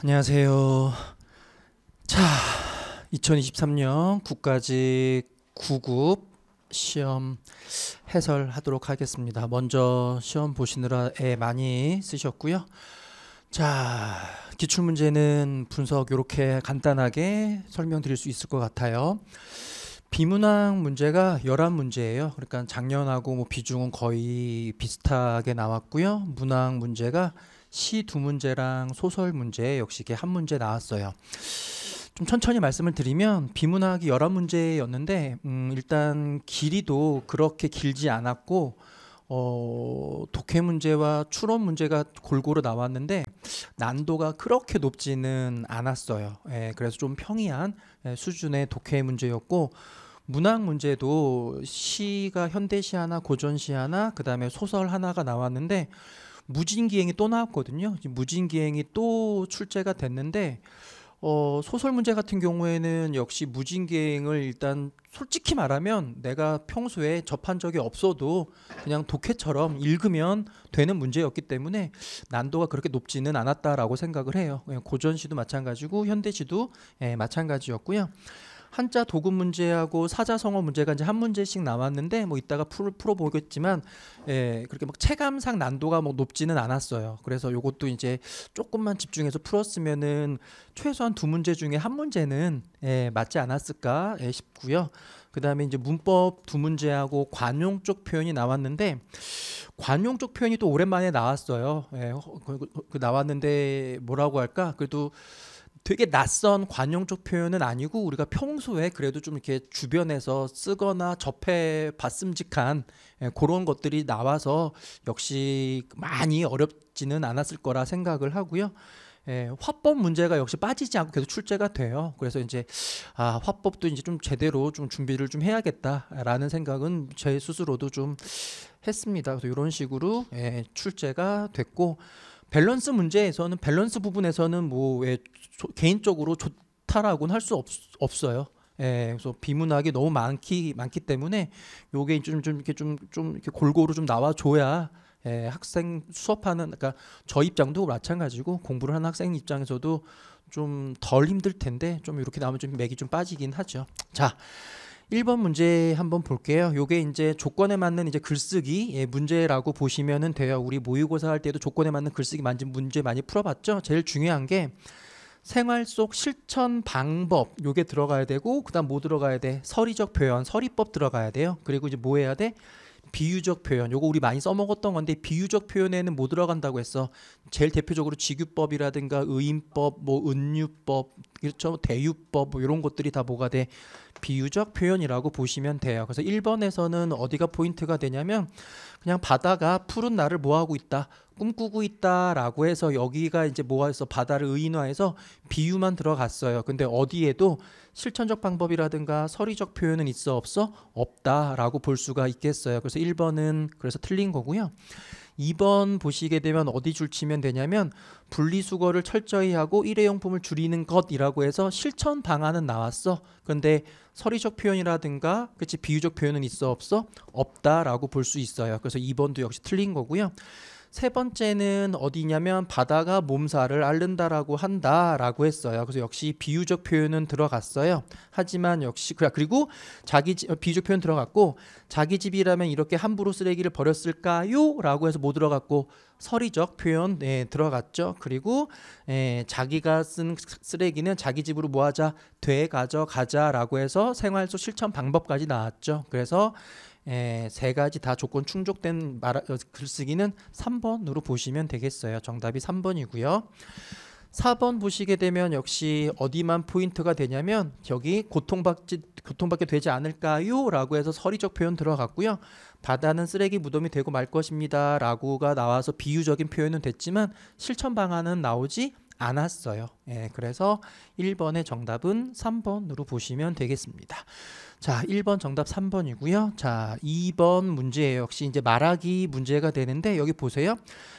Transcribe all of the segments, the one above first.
안녕하세요. 자, 2023년 국가직 9급 시험 해설하도록 하겠습니다. 먼저 시험 보시느라 애 많이 쓰셨고요. 자, 기출 문제는 분석 이렇게 간단하게 설명드릴 수 있을 것 같아요. 비문항 문제가 1 1 문제예요 그러니까 작년하고 뭐 비중은 거의 비슷하게 나왔고요. 문항 문제가 시두 문제랑 소설 문제 역시 이게 한 문제 나왔어요. 좀 천천히 말씀을 드리면 비문학이 열한 문제였는데 음, 일단 길이도 그렇게 길지 않았고 어, 독해 문제와 추론 문제가 골고루 나왔는데 난도가 그렇게 높지는 않았어요. 예, 그래서 좀 평이한 예, 수준의 독해 문제였고 문학 문제도 시가 현대시 하나, 고전시 하나, 그다음에 소설 하나가 나왔는데 무진기행이 또 나왔거든요. 무진기행이 또 출제가 됐는데 어, 소설 문제 같은 경우에는 역시 무진기행을 일단 솔직히 말하면 내가 평소에 접한 적이 없어도 그냥 독해처럼 읽으면 되는 문제였기 때문에 난도가 그렇게 높지는 않았다라고 생각을 해요. 고전시도 마찬가지고 현대시도 예, 마찬가지였고요. 한자 도구 문제하고 사자성어 문제가 이제 한 문제씩 남았는데 뭐 이따가 풀, 풀어보겠지만 예, 그렇게 막 체감상 난도가 뭐 높지는 않았어요. 그래서 요것도 이제 조금만 집중해서 풀었으면은 최소한 두 문제 중에 한 문제는 예, 맞지 않았을까 예, 싶고요. 그다음에 이제 문법 두 문제하고 관용 쪽 표현이 나왔는데 관용 쪽 표현이 또 오랜만에 나왔어요. 예, 어, 그, 그, 그 나왔는데 뭐라고 할까? 그래도 되게 낯선 관용적 표현은 아니고 우리가 평소에 그래도 좀 이렇게 주변에서 쓰거나 접해 봤음직한 예, 그런 것들이 나와서 역시 많이 어렵지는 않았을 거라 생각을 하고요. 예, 화법 문제가 역시 빠지지 않고 계속 출제가 돼요. 그래서 이제 아, 화법도 이제 좀 제대로 좀 준비를 좀 해야겠다라는 생각은 제 스스로도 좀 했습니다. 그래서 이런 식으로 예, 출제가 됐고 밸런스 문제에서는 밸런스 부분에서는 뭐 예, 개인적으로 좋다라고는 할 수 없어요. 예, 그래서 비문학이 너무 많기 많기 때문에 요게 좀 좀 이렇게 좀 좀 이렇게 골고루 좀 나와 줘야 예, 학생 수업하는 그러니까 저 입장도 마찬가지고 공부를 하는 학생 입장에서도 좀 덜 힘들 텐데 좀 이렇게 나오면 좀 맥이 좀 빠지긴 하죠. 자, 1번 문제 한번 볼게요. 요게 이제 조건에 맞는 이제 글쓰기 예, 문제라고 보시면은 돼요. 우리 모의고사 할 때도 조건에 맞는 글쓰기 만진 문제 많이 풀어봤죠. 제일 중요한 게 생활 속 실천 방법 요게 들어가야 되고 그다음 뭐 들어가야 돼? 서리적 표현, 서리법 들어가야 돼요. 그리고 이제 뭐 해야 돼? 비유적 표현 요거 우리 많이 써먹었던 건데 비유적 표현에는 뭐 들어간다고 했어 제일 대표적으로 직유법이라든가 의인법 뭐 은유법 그렇죠 대유법 뭐 이런 것들이 다 뭐가 돼 비유적 표현이라고 보시면 돼요. 그래서 1번에서는 어디가 포인트가 되냐면 그냥 바다가 푸른 나를 뭐하고 있다. 꿈꾸고 있다라고 해서 여기가 이제 모아서 바다를 의인화해서 비유만 들어갔어요. 근데 어디에도 실천적 방법이라든가 서리적 표현은 있어 없어 없다라고 볼 수가 있겠어요. 그래서 1번은 그래서 틀린 거고요. 2번 보시게 되면 어디 줄치면 되냐면 분리수거를 철저히 하고 일회용품을 줄이는 것이라고 해서 실천 방안은 나왔어. 그런데 서리적 표현이라든가 그치 비유적 표현은 있어 없어? 없다라고 볼 수 있어요. 그래서 2번도 역시 틀린 거고요. 세 번째는 어디냐면 바다가 몸살을 앓는다라고 한다라고 했어요. 그래서 역시 비유적 표현은 들어갔어요. 하지만 역시 그리고 자기 어, 비유적 표현 들어갔고 자기 집이라면 이렇게 함부로 쓰레기를 버렸을까요?라고 해서 못 뭐 들어갔고 서리적 표현 에 예, 들어갔죠. 그리고 에, 예, 자기가 쓴 쓰레기는 자기 집으로 모아자 되가져 가자라고 해서 생활속 실천 방법까지 나왔죠. 그래서 에, 예, 세 가지 다 조건 충족된 말, 어, 글쓰기는 3번으로 보시면 되겠어요. 정답이 3번이고요. 4번 보시게 되면 역시 어디만 포인트가 되냐면 여기 고통받지 고통받게 되지 않을까요라고 해서 서리적 표현 들어갔고요. 바다는 쓰레기 무덤이 되고 말 것입니다라고가 나와서 비유적인 표현은 됐지만 실천 방안은 나오지 않았어요. 예, 그래서 1번의 정답은 3번으로 보시면 되겠습니다. 자, 1번 정답 3번이고요. 자, 2번 문제 예요 역시 이제 말하기 문제가 되는데 여기 보세요.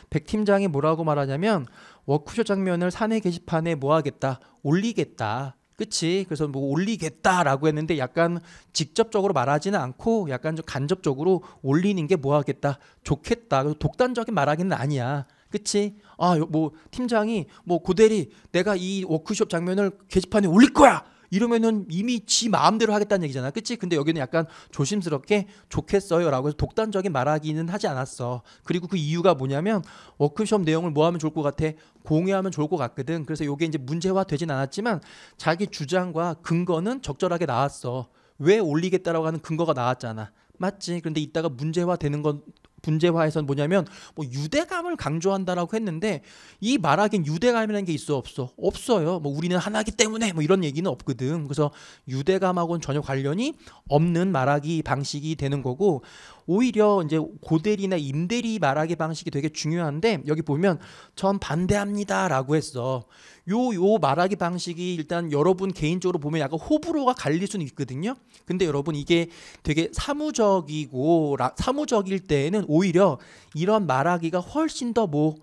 백 팀장이 뭐라고 말하냐면 워크숍 장면을 사내 게시판에 뭐 하겠다. 올리겠다. 그치? 그래서 뭐 올리겠다라고 했는데 약간 직접적으로 말하지는 않고 약간 좀 간접적으로 올리는 게 뭐 하겠다. 좋겠다. 독단적인 말하기는 아니야. 그치? 아, 뭐 팀장이 뭐 고대리 내가 이 워크숍 장면을 게시판에 올릴 거야. 이러면은 이미 지 마음대로 하겠다는 얘기잖아. 그치? 근데 여기는 약간 조심스럽게 좋겠어요. 라고 해서 독단적인 말하기는 하지 않았어. 그리고 그 이유가 뭐냐면 워크숍 내용을 뭐 하면 좋을 것 같아? 공유하면 좋을 것 같거든. 그래서 이게 이제 문제화 되진 않았지만 자기 주장과 근거는 적절하게 나왔어. 왜 올리겠다라고 하는 근거가 나왔잖아. 맞지? 그런데 이따가 문제화 되는 건 분재화에선 뭐냐면 뭐 유대감을 강조한다라고 했는데 이 말하긴 유대감이라는 게 있어 없어 없어요 뭐 우리는 하나기 때문에 뭐 이런 얘기는 없거든 그래서 유대감하고는 전혀 관련이 없는 말하기 방식이 되는 거고 오히려 이제 고대리나 임대리 말하기 방식이 되게 중요한데 여기 보면 전 반대합니다라고 했어. 요 요 말하기 방식이 일단 여러분 개인적으로 보면 약간 호불호가 갈릴 수는 있거든요. 근데 여러분 이게 되게 사무적이고 라, 사무적일 때에는 오히려 이런 말하기가 훨씬 더 뭐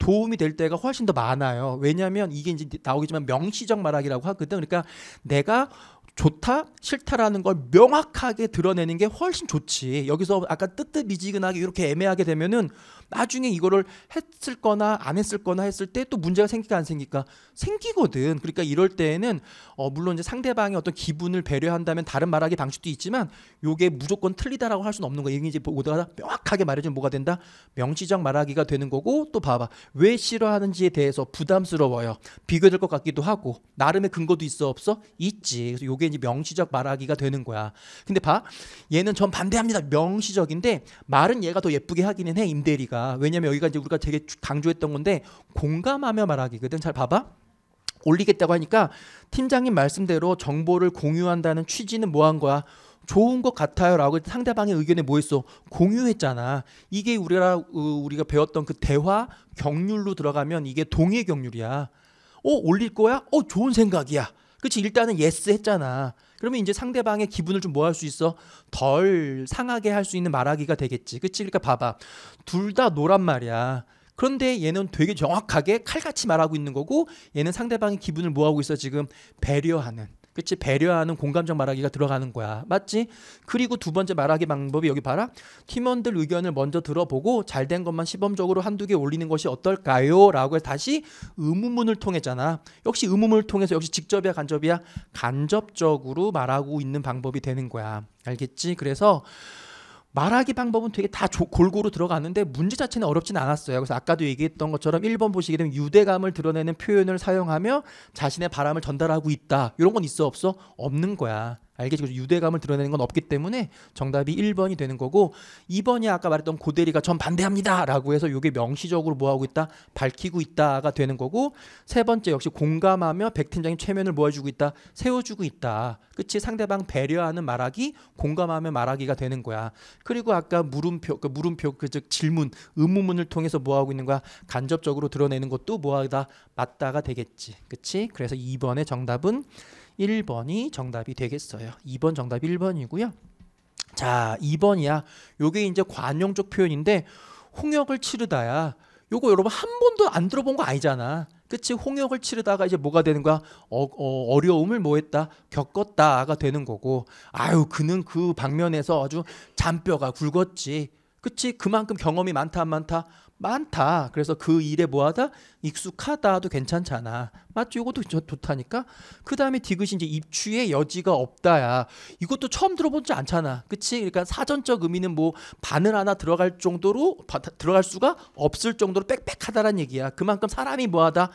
도움이 될 때가 훨씬 더 많아요. 왜냐하면 이게 이제 나오겠지만 명시적 말하기라고 하거든. 그러니까 내가 좋다 싫다라는 걸 명확하게 드러내는 게 훨씬 좋지 여기서 아까 뜨뜻미지근하게 이렇게 애매하게 되면은 나중에 이거를 했을 거나 안 했을 거나 했을 때 또 문제가 생길까 안 생길까 생기거든. 그러니까 이럴 때에는 어 물론 이제 상대방의 어떤 기분을 배려한다면 다른 말하기 방식도 있지만 요게 무조건 틀리다라고 할 수는 없는 거예요 이게 이제 뭐 오다가 명확하게 말해주면 뭐가 된다? 명시적 말하기가 되는 거고 또 봐봐. 왜 싫어하는지에 대해서 부담스러워요. 비교될 것 같기도 하고 나름의 근거도 있어 없어? 있지. 그래서 요게 이제 명시적 말하기가 되는 거야. 근데 봐. 얘는 전 반대합니다. 명시적인데 말은 얘가 더 예쁘게 하기는 해 임대리가. 우리 왜냐면 여기가 이제 우리가 되게 강조했던 건데 공감하며 말하기거든. 잘 봐봐. 올리겠다고 하니까 팀장님 말씀대로 정보를 공유한다는 취지는 뭐한 거야? 좋은 것 같아요라고 상대방의 의견에 뭐했어 공유했잖아. 이게 우리가 우리가 배웠던 그 대화 경률로 들어가면 이게 동의 경률이야. 어 올릴 거야? 어 좋은 생각이야. 그렇지 일단은 예스 했잖아. 그러면 이제 상대방의 기분을 좀뭐할 수 있어? 덜 상하게 할 수 있는 말하기가 되겠지. 그치? 그러니까 봐봐. 둘 다 노란 말이야. 그런데 얘는 되게 정확하게 칼같이 말하고 있는 거고 얘는 상대방의 기분을 뭐 하고 있어? 지금 배려하는. 그치 배려하는 공감적 말하기가 들어가는 거야 맞지 그리고 두 번째 말하기 방법이 여기 봐라 팀원들 의견을 먼저 들어보고 잘 된 것만 시범적으로 한두 개 올리는 것이 어떨까요 라고 해서 다시 의문문을 통했잖아 역시 의문문을 통해서 역시 직접이야 간접이야 간접적으로 말하고 있는 방법이 되는 거야 알겠지 그래서 말하기 방법은 되게 다 조, 골고루 들어갔는데 문제 자체는 어렵진 않았어요. 그래서 아까도 얘기했던 것처럼 1번 보시게 되면 유대감을 드러내는 표현을 사용하며 자신의 바람을 전달하고 있다. 이런 건 있어 없어? 없는 거야. 알겠죠? 유대감을 드러내는 건 없기 때문에 정답이 1번이 되는 거고 2번이 아까 말했던 고대리가 전 반대합니다라고 해서 이게 명시적으로 뭐 하고 있다 밝히고 있다가 되는 거고 세 번째 역시 공감하며 백 팀장이 최면을 모아주고 있다 세워주고 있다 끝이 상대방 배려하는 말하기 공감하며 말하기가 되는 거야 그리고 아까 물음표 그 물음표 그 즉 질문 의문문을 통해서 뭐 하고 있는 거야 간접적으로 드러내는 것도 뭐하다 맞다가 되겠지 그치 그래서 2번의 정답은 1번이 정답이 되겠어요. 2번 정답 1번이고요. 자, 2번이야. 요게 이제 관용적 표현인데 홍역을 치르다야. 요거 여러분 한 번도 안 들어본 거 아니잖아. 그치 홍역을 치르다가 이제 뭐가 되는 거야 어, 어, 려움을 뭐했다 겪었다가 되는 거고 아유 그는 그 방면에서 아주 잔뼈가 굵었지 그치? 그만큼 경험이 많다 안 많다? 많다. 그래서 그 일에 뭐하다? 익숙하다도 괜찮잖아. 맞죠? 이것도 좋다니까? 그 다음에 디귿이 이제 입추의 여지가 없다야. 이것도 처음 들어보지 않잖아. 그치? 그러니까 사전적 의미는 뭐 바늘 하나 들어갈 정도로 바, 들어갈 수가 없을 정도로 빽빽하다란 얘기야. 그만큼 사람이 뭐하다?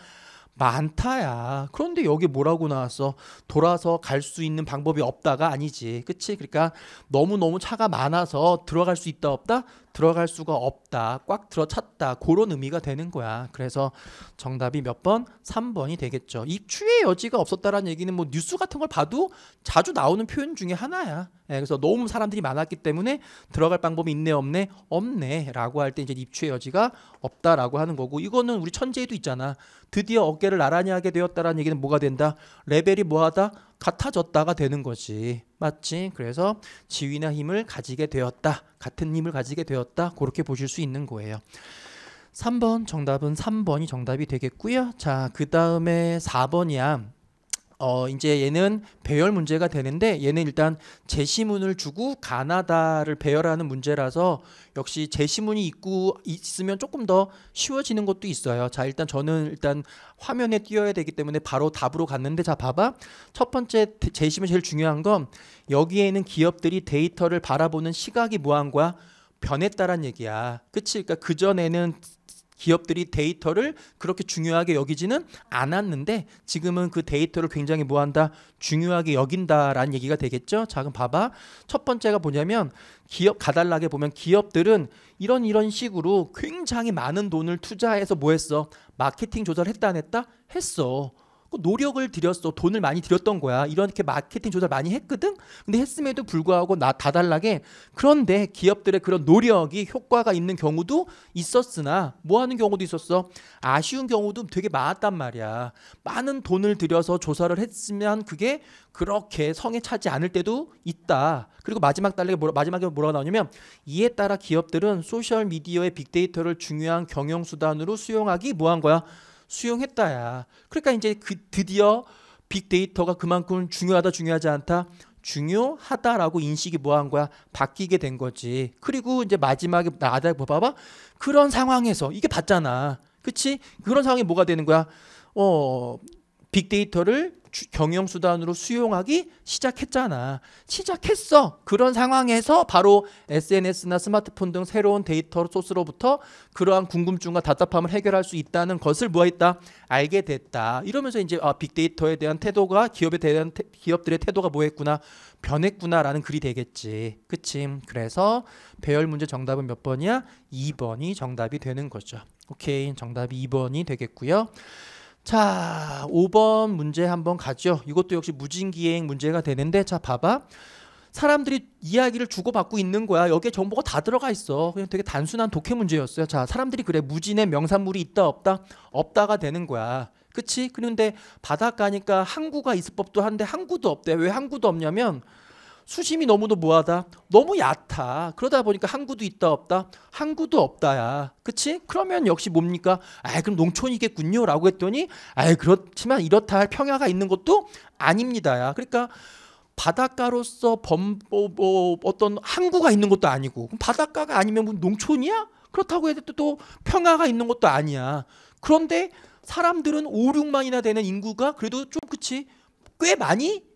많다야. 그런데 여기 뭐라고 나왔어? 돌아서 갈 수 있는 방법이 없다가 아니지. 그치? 그러니까 너무너무 차가 많아서 들어갈 수 있다 없다? 들어갈 수가 없다. 꽉 들어찼다. 그런 의미가 되는 거야. 그래서 정답이 몇 번? 3번이 되겠죠. 이 추의 여지가 없었다라는 얘기는 뭐 뉴스 같은 걸 봐도 자주 나오는 표현 중에 하나야. 예, 그래서 너무 사람들이 많았기 때문에 들어갈 방법이 있네 없네 없네라고 할 때 이제 입추의 여지가 없다라고 하는 거고 이거는 우리 천재에도 있잖아. 드디어 어깨를 나란히 하게 되었다라는 얘기는 뭐가 된다? 레벨이 뭐하다? 같아졌다가 되는 거지. 맞지? 그래서 지위나 힘을 가지게 되었다. 같은 힘을 가지게 되었다. 그렇게 보실 수 있는 거예요. 3번 정답은 3번이 정답이 되겠고요. 자, 그 다음에 4번이야. 어 이제 얘는 배열 문제가 되는데 얘는 일단 제시문을 주고 가나다를 배열하는 문제라서 역시 제시문이 있고 있으면 조금 더 쉬워지는 것도 있어요. 자 일단 저는 일단 화면에 띄어야 되기 때문에 바로 답으로 갔는데 자 봐봐 첫 번째 제시문 제일 중요한 건 여기에 는 기업들이 데이터를 바라보는 시각이 뭐한 거 변했다란 얘기야. 그치? 그러니까 그전에는 기업들이 데이터를 그렇게 중요하게 여기지는 않았는데 지금은 그 데이터를 굉장히 뭐한다 중요하게 여긴다라는 얘기가 되겠죠. 자 그럼 봐봐 첫 번째가 뭐냐면 기업 가달라게 보면 기업들은 이런 이런 식으로 굉장히 많은 돈을 투자해서 뭐했어 마케팅 조절 했다 안 했다 했어. 자 노력을 들였어. 돈을 많이 들였던 거야. 이렇게 마케팅 조절 많이 했거든. 근데 했음에도 불구하고 나 다달라게 그런데 기업들의 그런 노력이 효과가 있는 경우도 있었으나 뭐 하는 경우도 있었어. 아쉬운 경우도 되게 많았단 말이야. 많은 돈을 들여서 조사를 했으면 그게 그렇게 성에 차지 않을 때도 있다. 그리고 마지막 달래뭐 마지막에 뭐라고 나오냐면 이에 따라 기업들은 소셜 미디어의 빅데이터를 중요한 경영 수단으로 수용하기 뭐한 거야? 수용했다야. 그러니까 이제 그 드디어 빅데이터가 그만큼 중요하다 중요하지 않다 중요하다라고 인식이 뭐한 거야 바뀌게 된 거지. 그리고 이제 마지막에 나다 봐봐 그런 상황에서 이게 봤잖아. 그치? 그런 상황이 뭐가 되는 거야? 어 빅데이터를 경영 수단으로 수용하기 시작했잖아. 시작했어. 그런 상황에서 바로 SNS나 스마트폰 등 새로운 데이터 소스로부터 그러한 궁금증과 답답함을 해결할 수 있다는 것을 뭐했다 알게 됐다. 이러면서 이제 아, 빅데이터에 대한 태도가 기업에 대한 태, 기업들의 태도가 뭐했구나 변했구나라는 글이 되겠지. 그치? 그래서 배열 문제 정답은 몇 번이야? 2번이 정답이 되는 거죠. 오케이. 정답이 2번이 되겠고요. 자, 5번 문제 한번 가죠. 이것도 역시 무진기행 문제가 되는데 자, 봐봐. 사람들이 이야기를 주고받고 있는 거야. 여기에 정보가 다 들어가 있어. 그냥 되게 단순한 독해 문제였어요. 자, 사람들이 그래. 무진의 명산물이 있다 없다? 없다가 되는 거야. 그치? 그런데 바닷가니까 항구가 있을 법도 한데 항구도 없대. 왜 항구도 없냐면 수심이 너무도 무하다 너무 얕아 그러다 보니까 항구도 있다 없다 항구도 없다야 그치 그러면 역시 뭡니까 아 그럼 농촌이겠군요라고 했더니 아 그렇지만 이렇다 할 평야가 있는 것도 아닙니다야 그러니까 바닷가로서 범, 어, 어, 어떤 항구가 있는 것도 아니고 바닷가가 아니면 농촌이야 그렇다고 해도 또 평야가 있는 것도 아니야 그런데 사람들은 5, 6만이나 되는 인구가 그래도 좀 그치 꽤 많이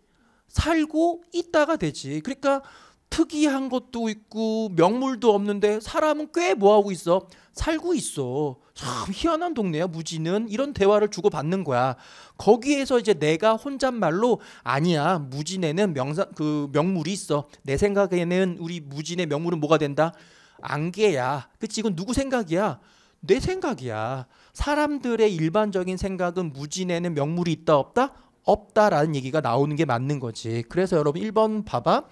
살고 있다가 되지. 그러니까 특이한 것도 있고 명물도 없는데 사람은 꽤 뭐하고 있어? 살고 있어. 참 희한한 동네야 무지는 이런 대화를 주고받는 거야. 거기에서 이제 내가 혼잣말로 아니야 무진에는 명사 그 명물이 있어. 내 생각에는 우리 무진의 명물은 뭐가 된다? 안개야. 그치 이건 누구 생각이야? 내 생각이야. 사람들의 일반적인 생각은 무진에는 명물이 있다 없다? 없다라는 얘기가 나오는 게 맞는 거지. 그래서 여러분 1번 봐봐.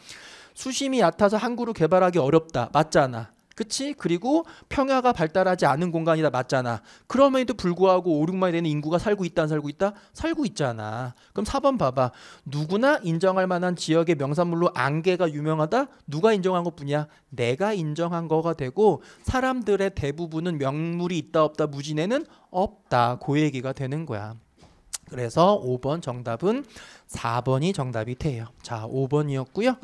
수심이 얕아서 항구를 개발하기 어렵다. 맞잖아. 그치? 그리고 평야가 발달하지 않은 공간이다 맞잖아. 그럼에도 불구하고 5, 6만이 되는 인구가 살고 있다 안 살고 있다? 살고 있잖아. 그럼 4번 봐봐. 누구나 인정할 만한 지역의 명산물로 안개가 유명하다? 누가 인정한 것뿐이야? 내가 인정한 거가 되고 사람들의 대부분은 명물이 있다 없다 무진에는 없다. 고그 얘기가 되는 거야. 그래서 5번 정답은 4번이 정답이 돼요. 자, 5번이었고요.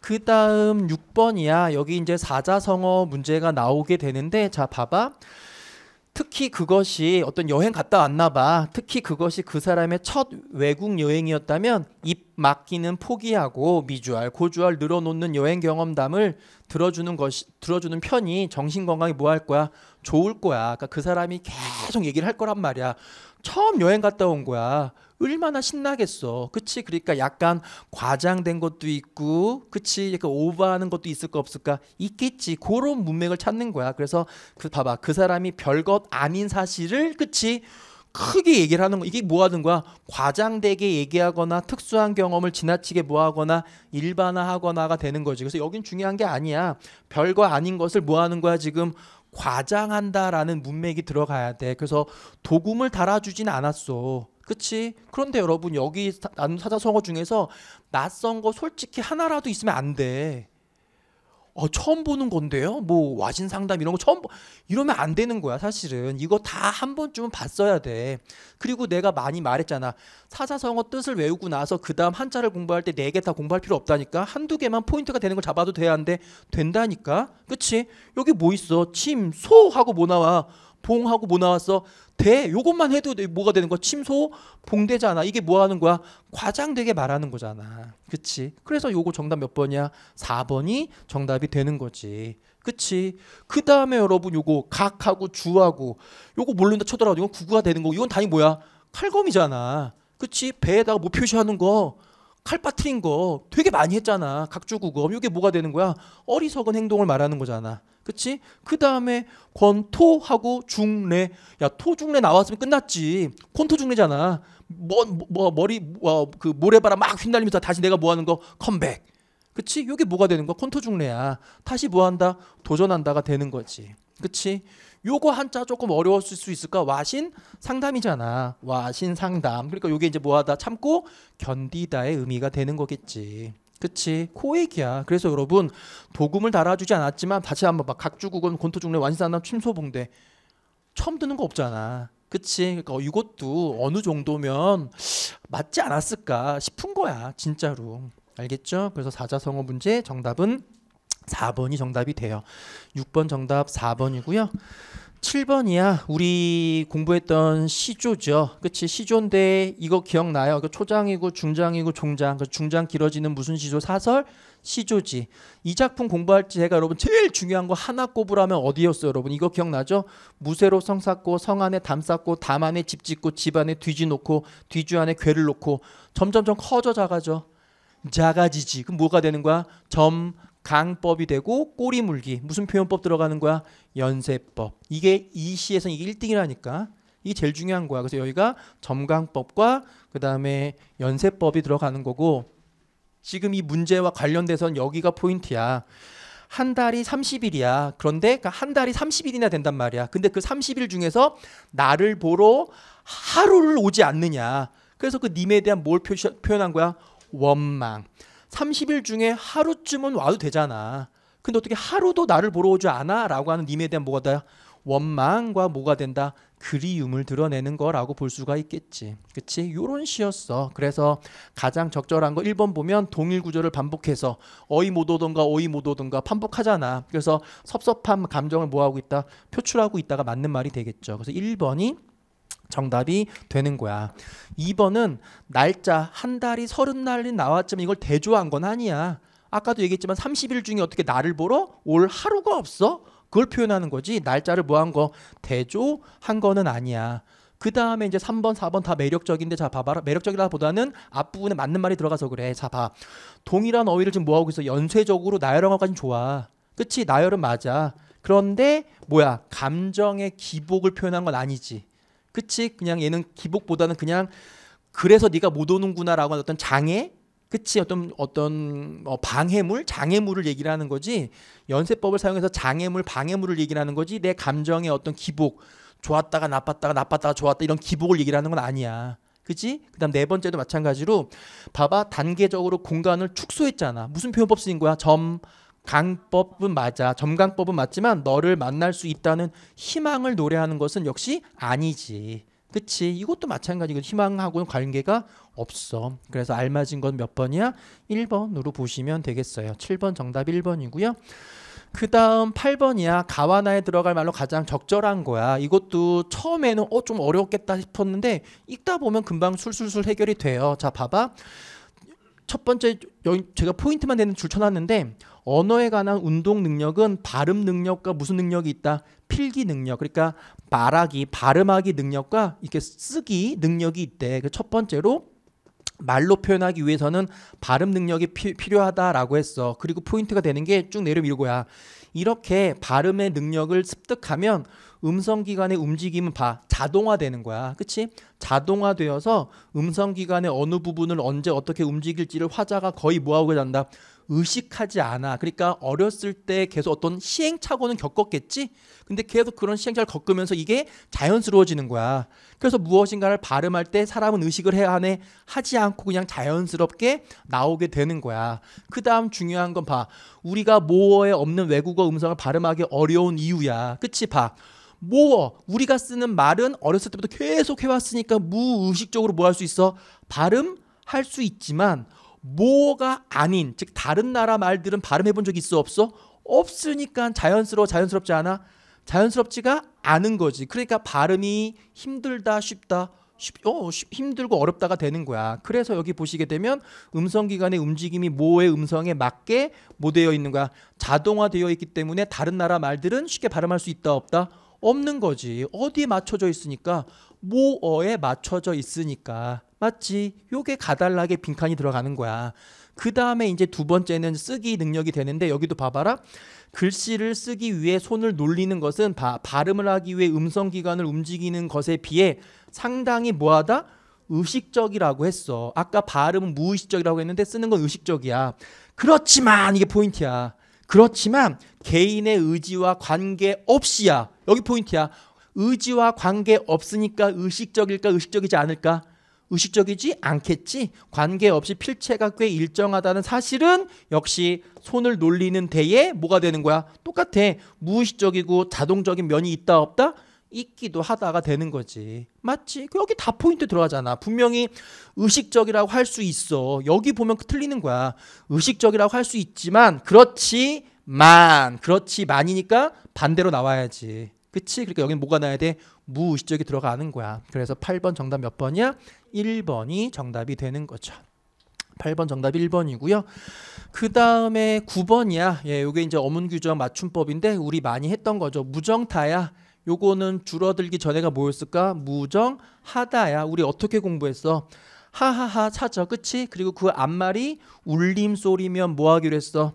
그 다음 6번이야. 여기 이제 사자성어 문제가 나오게 되는데 자, 봐봐. 특히 그것이 어떤 여행 갔다 왔나 봐. 특히 그것이 그 사람의 첫 외국 여행이었다면 입 막기는 포기하고 미주알, 고주알 늘어놓는 여행 경험담을 들어주는 것이 들어주는 편이 정신 건강에 뭐할 거야? 좋을 거야. 그러니까 그 사람이 계속 얘기를 할 거란 말이야. 처음 여행 갔다 온 거야. 얼마나 신나겠어. 그치? 그러니까 약간 과장된 것도 있고, 그치? 약간 오버하는 것도 있을까 없을까? 있겠지. 그런 문맥을 찾는 거야. 그래서 그 봐봐. 그 사람이 별 것 아닌 사실을, 그치? 크게 얘기를 하는 거 이게 뭐 하는 거야 과장되게 얘기하거나 특수한 경험을 지나치게 뭐 하거나 일반화하거나가 되는 거지 그래서 여긴 중요한 게 아니야 별거 아닌 것을 뭐 하는 거야 지금 과장한다라는 문맥이 들어가야 돼. 그래서 도금을 달아주진 않았어. 그치? 그런데 여러분 여기 나눈 사자성어 중에서 낯선 거 솔직히 하나라도 있으면 안 돼. 어, 처음 보는 건데요. 뭐 와신 상담 이런 거 처음 보... 이러면 안 되는 거야, 사실은. 이거 다 한 번쯤은 봤어야 돼. 그리고 내가 많이 말했잖아. 사자성어 뜻을 외우고 나서 그다음 한자를 공부할 때 네 개 다 공부할 필요 없다니까. 한두 개만 포인트가 되는 걸 잡아도 돼야 하는데 된다니까. 그치 여기 뭐 있어? 침, 소 하고 뭐 나와? 봉하고 뭐 나왔어? 대. 요것만 해도 뭐가 되는 거야? 침소 봉대잖아. 이게 뭐 하는 거야? 과장되게 말하는 거잖아. 그치? 그래서 요거 정답 몇 번이야? 4번이 정답이 되는 거지. 그치? 그 다음에 여러분 요거 각하고 주하고 요거 모른다 쳐더라도 이건 구구가 되는 거고 이건 당연히 뭐야? 칼검이잖아. 그치? 배에다가 뭐 표시하는 거칼 빠트린 거 되게 많이 했잖아. 각주구어 이게 뭐가 되는 거야? 어리석은 행동을 말하는 거잖아. 그치? 그 다음에 권토하고 중례. 야, 토중례 나왔으면 끝났지. 권토중례잖아. 뭐, 뭐, 머리, 뭐, 그 모래바람 막 휘날리면서 다시 내가 뭐 하는 거? 컴백. 그치? 이게 뭐가 되는 거야? 권토중례야. 다시 뭐 한다? 도전한다가 되는 거지. 그치? 요거 한자 조금 어려웠을수 있을까? 와신 상담이잖아. 와신 상담. 그러니까 요게 이제 뭐하다 참고 견디다의 의미가 되는 거겠지. 그치 코액이야 그래서 여러분 도금을 달아주지 않았지만 다시 한번 막 각주국은 권토중래 완신산남 침소봉대 처음 듣는 거 없잖아 그치 그러니까 어, 이것도 어느 정도면 맞지 않았을까 싶은 거야 진짜로 알겠죠 그래서 사자성어 문제 정답은 4번이 정답이 돼요. 6번 정답 4번이고요. 7번이야 우리 공부했던 시조죠. 그치 시조인데 이거 기억나요? 그 초장이고 중장이고 종장. 그 중장 길어지는 무슨 시조 사설 시조지. 이 작품 공부할 때 제가 여러분 제일 중요한 거 하나 꼽으라면 어디였어요, 여러분? 이거 기억나죠? 무쇠로 성 쌓고 성 안에 담 쌓고 담 안에 집 짓고 집 안에 뒤지 놓고 뒤주 안에 괴를 놓고 점점점 커져 작아져. 작아지지. 그럼 뭐가 되는 거야? 점 강법이 되고 꼬리 물기 무슨 표현법 들어가는 거야 연세법 이게 이시에서 이게 1등이라니까 이게 제일 중요한 거야 그래서 여기가 점강법과 그 다음에 연세법이 들어가는 거고 지금 이 문제와 관련돼선 여기가 포인트야 한 달이 30일이야 그런데 그러니까 한 달이 30일이나 된단 말이야 근데 그 30일 중에서 나를 보러 하루를 오지 않느냐 그래서 그 님에 대한 뭘 표시, 표현한 거야 원망 30일 중에 하루쯤은 와도 되잖아. 근데 어떻게 하루도 나를 보러 오지 않아? 라고 하는 님에 대한 뭐가 다 원망과 뭐가 된다? 그리움을 드러내는 거라고 볼 수가 있겠지. 그치? 요런 시였어. 그래서 가장 적절한 거 1번 보면 동일 구조를 반복해서 어이 못 오던가 어이 못 오던가 반복하잖아. 그래서 섭섭함 감정을 뭐하고 있다? 표출하고 있다가 맞는 말이 되겠죠. 그래서 1번이 정답이 되는 거야. 2번은 날짜 한 달이 서른 날이 나왔지만 이걸 대조한 건 아니야. 아까도 얘기했지만 30일 중에 어떻게 나를 보러 올 하루가 없어? 그걸 표현하는 거지 날짜를 뭐한거 대조한 거는 아니야. 그 다음에 이제 3번, 4번 다 매력적인데 자 봐봐라 매력적이라보다는 앞부분에 맞는 말이 들어가서 그래. 자 봐. 동일한 어휘를 지금 뭐 하고 있어? 연쇄적으로 나열형어까지 좋아. 그치 나열은 맞아. 그런데 뭐야 감정의 기복을 표현한 건 아니지. 그치? 그냥 얘는 기복보다는 그냥 그래서 네가 못 오는구나라고 하는 어떤 장애 그치 어떤 어떤 어, 방해물 장애물을 얘기를 하는 거지 연쇄법을 사용해서 장애물 방해물을 얘기를 하는 거지 내 감정의 어떤 기복 좋았다가 나빴다가 나빴다가 좋았다 이런 기복을 얘기를 하는 건 아니야 그치 그다음 네 번째도 마찬가지로 봐봐 단계적으로 공간을 축소했잖아 무슨 표현법 쓰인 거야 점 강법은 맞아 점강법은 맞지만 너를 만날 수 있다는 희망을 노래하는 것은 역시 아니지 그치 이것도 마찬가지고 희망하고는 관계가 없어 그래서 알맞은 건 몇 번이야 1번으로 보시면 되겠어요 7번 정답 1번이고요 그 다음 8번이야 가와나에 들어갈 말로 가장 적절한 거야 이것도 처음에는 어 좀 어렵겠다 싶었는데 읽다 보면 금방 술술술 해결이 돼요 자 봐봐 첫 번째 여기 제가 포인트만 되는 줄 쳐놨는데 언어에 관한 운동 능력은 발음 능력과 무슨 능력이 있다? 필기 능력. 그러니까 말하기, 발음하기 능력과 이렇게 쓰기 능력이 있대. 그 첫 번째로 말로 표현하기 위해서는 발음 능력이 피, 필요하다라고 했어. 그리고 포인트가 되는 게 쭉 내려면 이거야. 이렇게 발음의 능력을 습득하면 음성기관의 움직임은 봐 자동화되는 거야. 그치? 자동화되어서 음성기관의 어느 부분을 언제 어떻게 움직일지를 화자가 거의 뭐하고 잔다? 의식하지 않아. 그러니까 어렸을 때 계속 어떤 시행착오는 겪었겠지? 근데 계속 그런 시행착오를 겪으면서 이게 자연스러워지는 거야. 그래서 무엇인가를 발음할 때 사람은 의식을 해야 하네. 하지 않고 그냥 자연스럽게 나오게 되는 거야. 그 다음 중요한 건 봐. 우리가 모어에 없는 외국어 음성을 발음하기 어려운 이유야. 그치? 봐. 모어 우리가 쓰는 말은 어렸을 때부터 계속 해왔으니까 무의식적으로 뭐 할 수 있어 발음할 수 있지만 뭐가 아닌 즉 다른 나라 말들은 발음해 본적이 있어 없어? 없으니까 자연스러워 자연스럽지 않아? 자연스럽지가 않은 거지. 그러니까 발음이 힘들다 쉽다 쉽, 어, 쉽, 힘들고 어렵다가 되는 거야. 그래서 여기 보시게 되면 음성기관의 움직임이 모의 음성에 맞게 뭐 되어 있는 거야. 자동화되어 있기 때문에 다른 나라 말들은 쉽게 발음할 수 있다 없다 없는 거지. 어디에 맞춰져 있으니까 모어에 맞춰져 있으니까 맞지? 요게 가달락에 빈칸이 들어가는 거야. 그 다음에 이제 두 번째는 쓰기 능력이 되는데 여기도 봐봐라. 글씨를 쓰기 위해 손을 놀리는 것은 바, 발음을 하기 위해 음성기관을 움직이는 것에 비해 상당히 뭐하다? 의식적이라고 했어. 아까 발음은 무의식적이라고 했는데 쓰는 건 의식적이야. 그렇지만 이게 포인트야. 그렇지만 개인의 의지와 관계 없이야. 여기 포인트야. 의지와 관계 없으니까 의식적일까 의식적이지 않을까? 의식적이지 않겠지 관계없이 필체가 꽤 일정하다는 사실은 역시 손을 놀리는 데에 뭐가 되는 거야 똑같아 무의식적이고 자동적인 면이 있다 없다 있기도 하다가 되는 거지 맞지 그 여기 다 포인트 들어가잖아 분명히 의식적이라고 할 수 있어 여기 보면 틀리는 거야 의식적이라고 할 수 있지만 그렇지만 그렇지만이니까 반대로 나와야지 그치? 그러니까 여기는 뭐가 나야 돼? 무의식적이 들어가는 거야. 그래서 8번 정답 몇 번이야? 1번이 정답이 되는 거죠. 8번 정답 1번이고요. 그 다음에 9번이야. 예, 요게 이제 어문규정 맞춤법인데 우리 많이 했던 거죠. 무정타야. 요거는 줄어들기 전에가 뭐였을까? 무정하다야. 우리 어떻게 공부했어? 하하하 찾아. 그치? 그리고 그 앞말이 울림소리면 뭐 하기로 했어?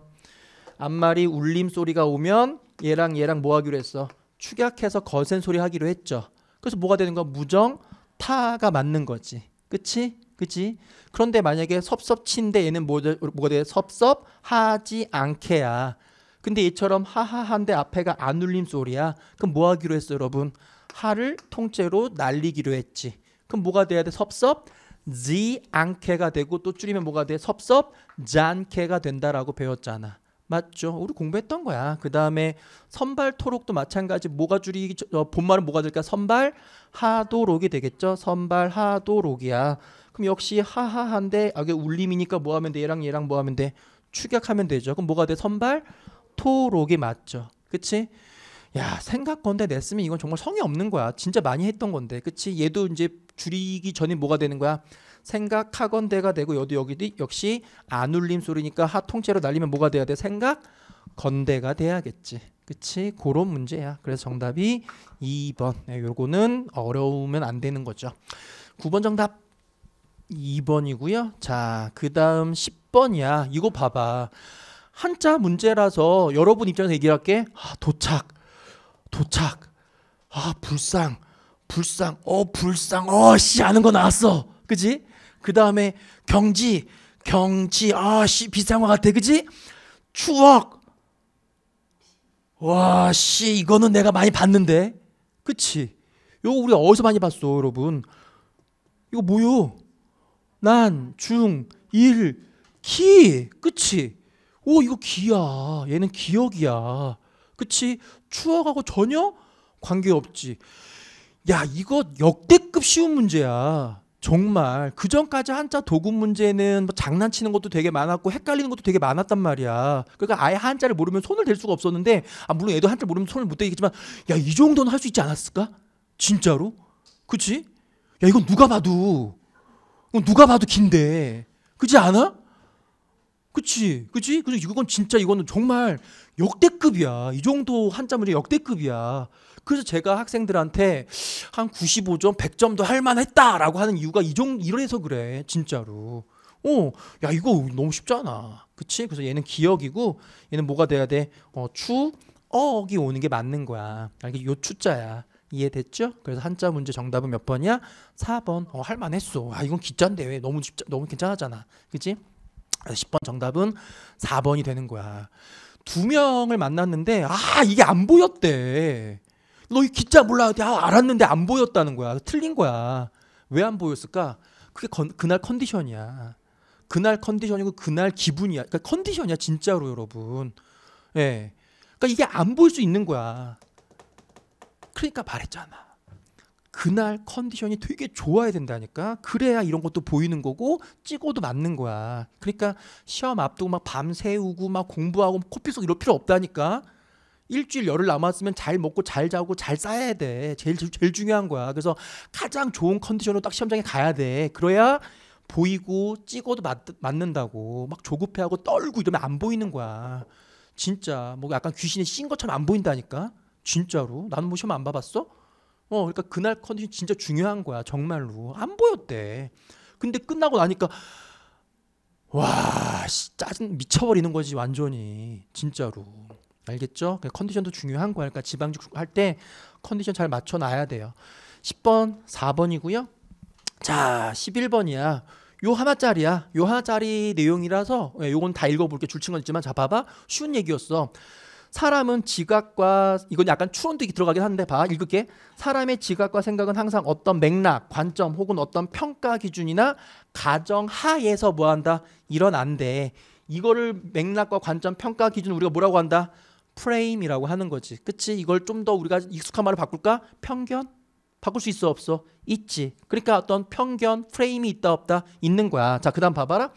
앞말이 울림소리가 오면 얘랑 얘랑 뭐 하기로 했어? 축약해서 거센 소리 하기로 했죠. 그래서 뭐가 되는 거야? 무정 타가 맞는 거지. 그치? 그치? 그런데 만약에 섭섭친데 얘는 뭐, 가 돼? 섭섭하지 않게야. 근데 얘처럼 하하한데 앞에가 안 울림 소리야. 그럼 뭐 하기로 했어, 여러분? 하를 통째로 날리기로 했지. 그럼 뭐가 돼야 돼? 섭섭 지 않게가 되고 또 줄이면 뭐가 돼? 섭섭 잔케가 된다라고 배웠잖아. 맞죠. 우리 공부했던 거야. 그 다음에 선발 토록도 마찬가지 뭐가줄이 어, 본말은 뭐가 될까? 선발 하도록이 되겠죠. 선발 하도록이야. 그럼 역시 하하한데 아, 이게 울림이니까 뭐 하면 돼? 얘랑 얘랑 뭐 하면 돼? 축약하면 되죠. 그럼 뭐가 돼? 선발 토록이 맞죠. 그치? 야 생각 건데 냈으면 이건 정말 성의 없는 거야. 진짜 많이 했던 건데, 그치? 얘도 이제 줄이기 전에 뭐가 되는 거야? 생각하건대가 되고 여기 여기 역시 안 울림 소리니까 하 통째로 날리면 뭐가 돼야 돼? 생각 건대가 돼야겠지. 그치? 그런 문제야. 그래서 정답이 2번. 네, 요거는 어려우면 안 되는 거죠. 9번 정답 2번이고요. 자, 그 다음 10번이야. 이거 봐봐. 한자 문제라서 여러분 입장에서 얘기할게. 아, 도착, 도착, 아, 불상, 불상, 어, 불상, 어, 씨, 아는 거 나왔어. 그지? 그 다음에 경지, 경지 아, 씨, 비슷한것 같아. 그지? 추억. 와, 씨, 이거는 내가 많이 봤는데. 그치? 요거 우리 어디서 많이 봤어, 여러분? 이거 뭐요? 난, 중, 일, 기. 그치? 오, 이거 기야. 얘는 기억이야. 그치? 추억하고 전혀 관계없지. 야, 이거 역대급 쉬운 문제야. 정말 그 전까지 한자 도구 문제는 뭐 장난치는 것도 되게 많았고 헷갈리는 것도 되게 많았단 말이야. 그러니까 아예 한자를 모르면 손을 댈 수가 없었는데 아 물론 애도 한자를 모르면 손을 못 대겠지만 야 이 정도는 할 수 있지 않았을까? 진짜로? 그치? 야 이건 누가 봐도 누가 봐도 긴데 그지 않아? 그치 그치? 그래서 이건 진짜 이거는 정말 역대급이야. 이 정도 한자 문제 역대급이야. 그래서 제가 학생들한테 한 95점, 100점도 할 만했다라고 하는 이유가 이 정도 이래서 그래. 진짜로. 어, 야 이거 너무 쉽잖아. 그치? 그래서 얘는 기억이고 얘는 뭐가 돼야 돼? 어, 추, 어기 오는 게 맞는 거야. 아, 이게 요 추자야. 이해됐죠? 그래서 한자 문제 정답은 몇 번이야? 4번. 어, 할 만했어. 아, 이건 기짠데 왜? 너무 쉽자, 너무 괜찮았잖아. 그치? 10번 정답은 4번이 되는 거야. 두 명을 만났는데 아 이게 안 보였대. 너이 기자 몰라. 야, 알았는데 안 보였다는 거야. 틀린 거야. 왜 안 보였을까? 그게 건, 그날 컨디션이야. 그날 컨디션이고 그날 기분이야. 그러니까 컨디션이야 진짜로 여러분. 예. 그러니까 이게 안 보일 수 있는 거야. 그러니까 말했잖아. 그날 컨디션이 되게 좋아야 된다니까. 그래야 이런 것도 보이는 거고 찍어도 맞는 거야. 그러니까 시험 앞두고 막 밤새우고 막 공부하고 코피 속 이럴 필요 없다니까. 일주일 열흘 남았으면 잘 먹고 잘 자고 잘 싸야 돼. 제일 제일 중요한 거야. 그래서 가장 좋은 컨디션으로 딱 시험장에 가야 돼. 그래야 보이고 찍어도 맞, 맞는다고 막 조급해하고 떨고 이러면 안 보이는 거야. 진짜 뭐 약간 귀신이 씌인 것처럼 안 보인다니까. 진짜로. 나는 뭐 시험 안 봐봤어? 어, 그러니까 그날 컨디션 진짜 중요한 거야. 정말로 안 보였대. 근데 끝나고 나니까 와, 짜증 미쳐버리는 거지 완전히 진짜로. 알겠죠? 그 컨디션도 중요한 거야. 그러니까 지방직 할때 컨디션 잘 맞춰 놔야 돼요. 10번, 4번이고요. 자, 11번이야. 요 하나짜리야. 요 하나짜리 내용이라서 예, 요건 다 읽어볼게. 줄친 건 있지만 자 봐봐. 쉬운 얘기였어. 사람은 지각과 이건 약간 추론 도 들어가긴 하는데 봐 읽을게 사람의 지각과 생각은 항상 어떤 맥락 관점 혹은 어떤 평가 기준이나 가정 하에서 뭐한다 일어난대 이거를 맥락과 관점 평가 기준 우리가 뭐라고 한다 프레임이라고 하는 거지. 그치? 이걸 좀 더 우리가 익숙한 말을 바꿀까? 편견? 바꿀 수 있어 없어? 있지. 그러니까 어떤 편견, 프레임이 있다 없다 있는 거야. 자, 그다음 봐봐라.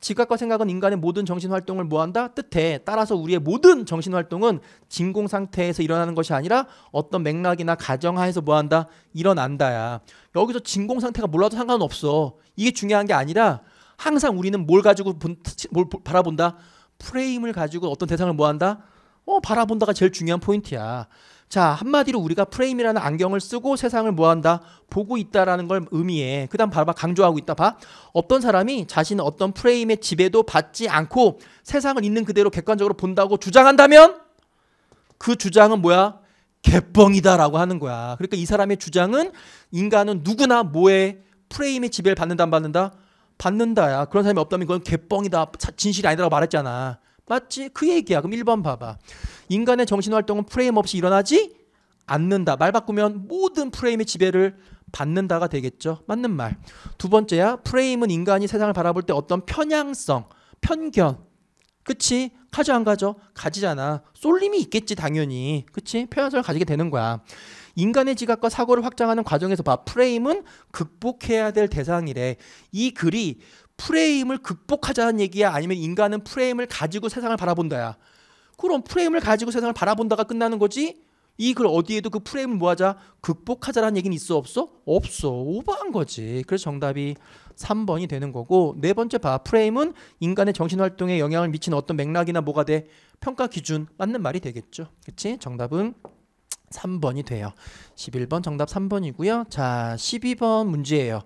지각과 생각은 인간의 모든 정신 활동을 뭐한다? 뜻해. 따라서 우리의 모든 정신 활동은 진공 상태에서 일어나는 것이 아니라 어떤 맥락이나 가정하에서 뭐한다? 일어난다야. 여기서 진공 상태가 몰라도 상관없어. 이게 중요한 게 아니라 항상 우리는 뭘 가지고 본, 뭘 바라본다? 프레임을 가지고 어떤 대상을 뭐한다? 어, 바라본다가 제일 중요한 포인트야. 자, 한마디로 우리가 프레임이라는 안경을 쓰고 세상을 뭐한다? 보고 있다라는 걸 의미해. 그 다음 봐봐. 강조하고 있다. 봐. 어떤 사람이 자신은 어떤 프레임의 지배도 받지 않고 세상을 있는 그대로 객관적으로 본다고 주장한다면 그 주장은 뭐야? 개뻥이다라고 하는 거야. 그러니까 이 사람의 주장은 인간은 누구나 뭐에 프레임의 지배를 받는다 안 받는다? 받는다야. 그런 사람이 없다면 그건 개뻥이다. 진실이 아니다라고 말했잖아. 맞지? 그 얘기야. 그럼 1번 봐봐. 인간의 정신활동은 프레임 없이 일어나지 않는다. 말 바꾸면 모든 프레임의 지배를 받는다가 되겠죠. 맞는 말. 두 번째야. 프레임은 인간이 세상을 바라볼 때 어떤 편향성, 편견. 그치? 가져 안 가져? 가지잖아. 쏠림이 있겠지 당연히. 그치? 편향성을 가지게 되는 거야. 인간의 지각과 사고를 확장하는 과정에서 봐. 프레임은 극복해야 될 대상이래. 이 글이 프레임을 극복하자는 얘기야 아니면 인간은 프레임을 가지고 세상을 바라본다야 그럼 프레임을 가지고 세상을 바라본다가 끝나는 거지 이 글 어디에도 그 프레임을 뭐하자 극복하자라는 얘기는 있어 없어? 없어 오버한 거지 그래서 정답이 3번이 되는 거고 네 번째 봐 프레임은 인간의 정신활동에 영향을 미친 어떤 맥락이나 뭐가 돼 평가 기준 맞는 말이 되겠죠 그치? 정답은 3번이 돼요 11번 정답 3번이고요 자 12번 문제예요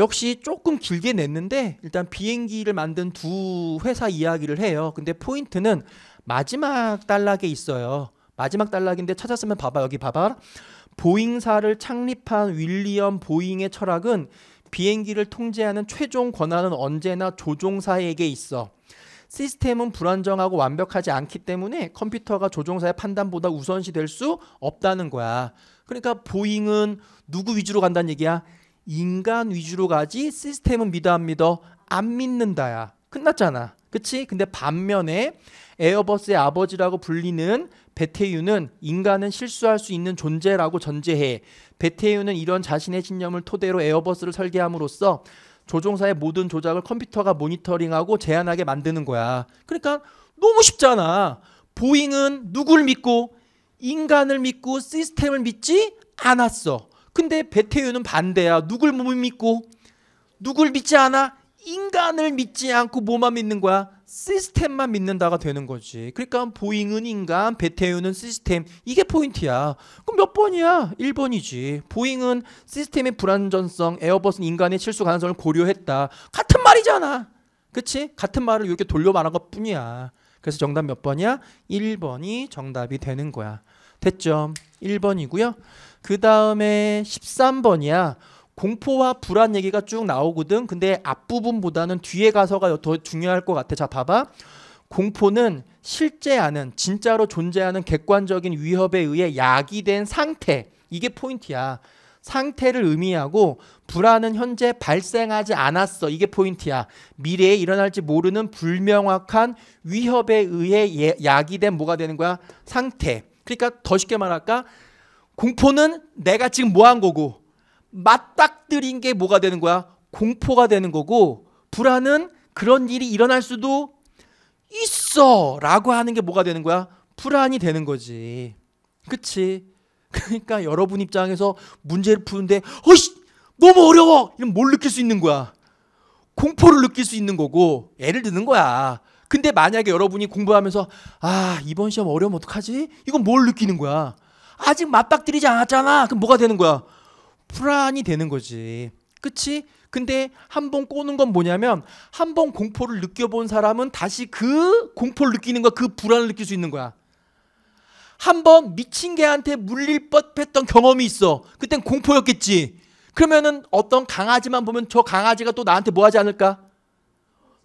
역시 조금 길게 냈는데 일단 비행기를 만든 두 회사 이야기를 해요. 근데 포인트는 마지막 단락에 있어요. 마지막 단락인데 찾았으면 봐봐 여기 봐봐. 보잉사를 창립한 윌리엄 보잉의 철학은 비행기를 통제하는 최종 권한은 언제나 조종사에게 있어. 시스템은 불안정하고 완벽하지 않기 때문에 컴퓨터가 조종사의 판단보다 우선시 될 수 없다는 거야. 그러니까 보잉은 누구 위주로 간다는 얘기야? 인간 위주로 가지 시스템은 믿어 안 믿어 안 믿는다야 끝났잖아 그치? 근데 반면에 에어버스의 아버지라고 불리는 베테유는 인간은 실수할 수 있는 존재라고 전제해 베테유는 이런 자신의 신념을 토대로 에어버스를 설계함으로써 조종사의 모든 조작을 컴퓨터가 모니터링하고 제한하게 만드는 거야 그러니까 너무 쉽잖아 보잉은 누구를 믿고 인간을 믿고 시스템을 믿지 않았어 근데 베테유는 반대야. 누굴 몸을 믿고? 누굴 믿지 않아? 인간을 믿지 않고 뭐만 믿는 거야? 시스템만 믿는다가 되는 거지. 그러니까 보잉은 인간, 베테유는 시스템. 이게 포인트야. 그럼 몇 번이야? 1번이지. 보잉은 시스템의 불안전성, 에어버스는 인간의 실수 가능성을 고려했다. 같은 말이잖아. 그치? 같은 말을 이렇게 돌려 말한 것 뿐이야. 그래서 정답 몇 번이야? 1번이 정답이 되는 거야. 됐죠? 1번이고요. 그 다음에 13번이야. 공포와 불안 얘기가 쭉 나오거든. 근데 앞부분보다는 뒤에 가서가 더 중요할 것 같아. 자, 봐봐. 공포는 실제 아는, 진짜로 존재하는 객관적인 위협에 의해 야기된 상태. 이게 포인트야. 상태를 의미하고 불안은 현재 발생하지 않았어. 이게 포인트야. 미래에 일어날지 모르는 불명확한 위협에 의해 예, 야기된 뭐가 되는 거야? 상태. 그러니까 더 쉽게 말할까? 공포는 내가 지금 뭐 한 거고 맞닥뜨린 게 뭐가 되는 거야? 공포가 되는 거고 불안은 그런 일이 일어날 수도 있어 라고 하는 게 뭐가 되는 거야? 불안이 되는 거지. 그치? 그러니까 여러분 입장에서 문제를 푸는데 어이씨 너무 어려워 이런 뭘 느낄 수 있는 거야 공포를 느낄 수 있는 거고 애를 드는 거야 근데 만약에 여러분이 공부하면서 아 이번 시험 어려우면 어떡하지 이건 뭘 느끼는 거야 아직 맞닥뜨리지 않았잖아. 그럼 뭐가 되는 거야? 불안이 되는 거지. 그치? 근데 한 번 꼬는 건 뭐냐면 한 번 공포를 느껴본 사람은 다시 그 공포를 느끼는 거야. 그 불안을 느낄 수 있는 거야. 한 번 미친 개한테 물릴 뻔했던 경험이 있어. 그땐 공포였겠지. 그러면은 어떤 강아지만 보면 저 강아지가 또 나한테 뭐 하지 않을까?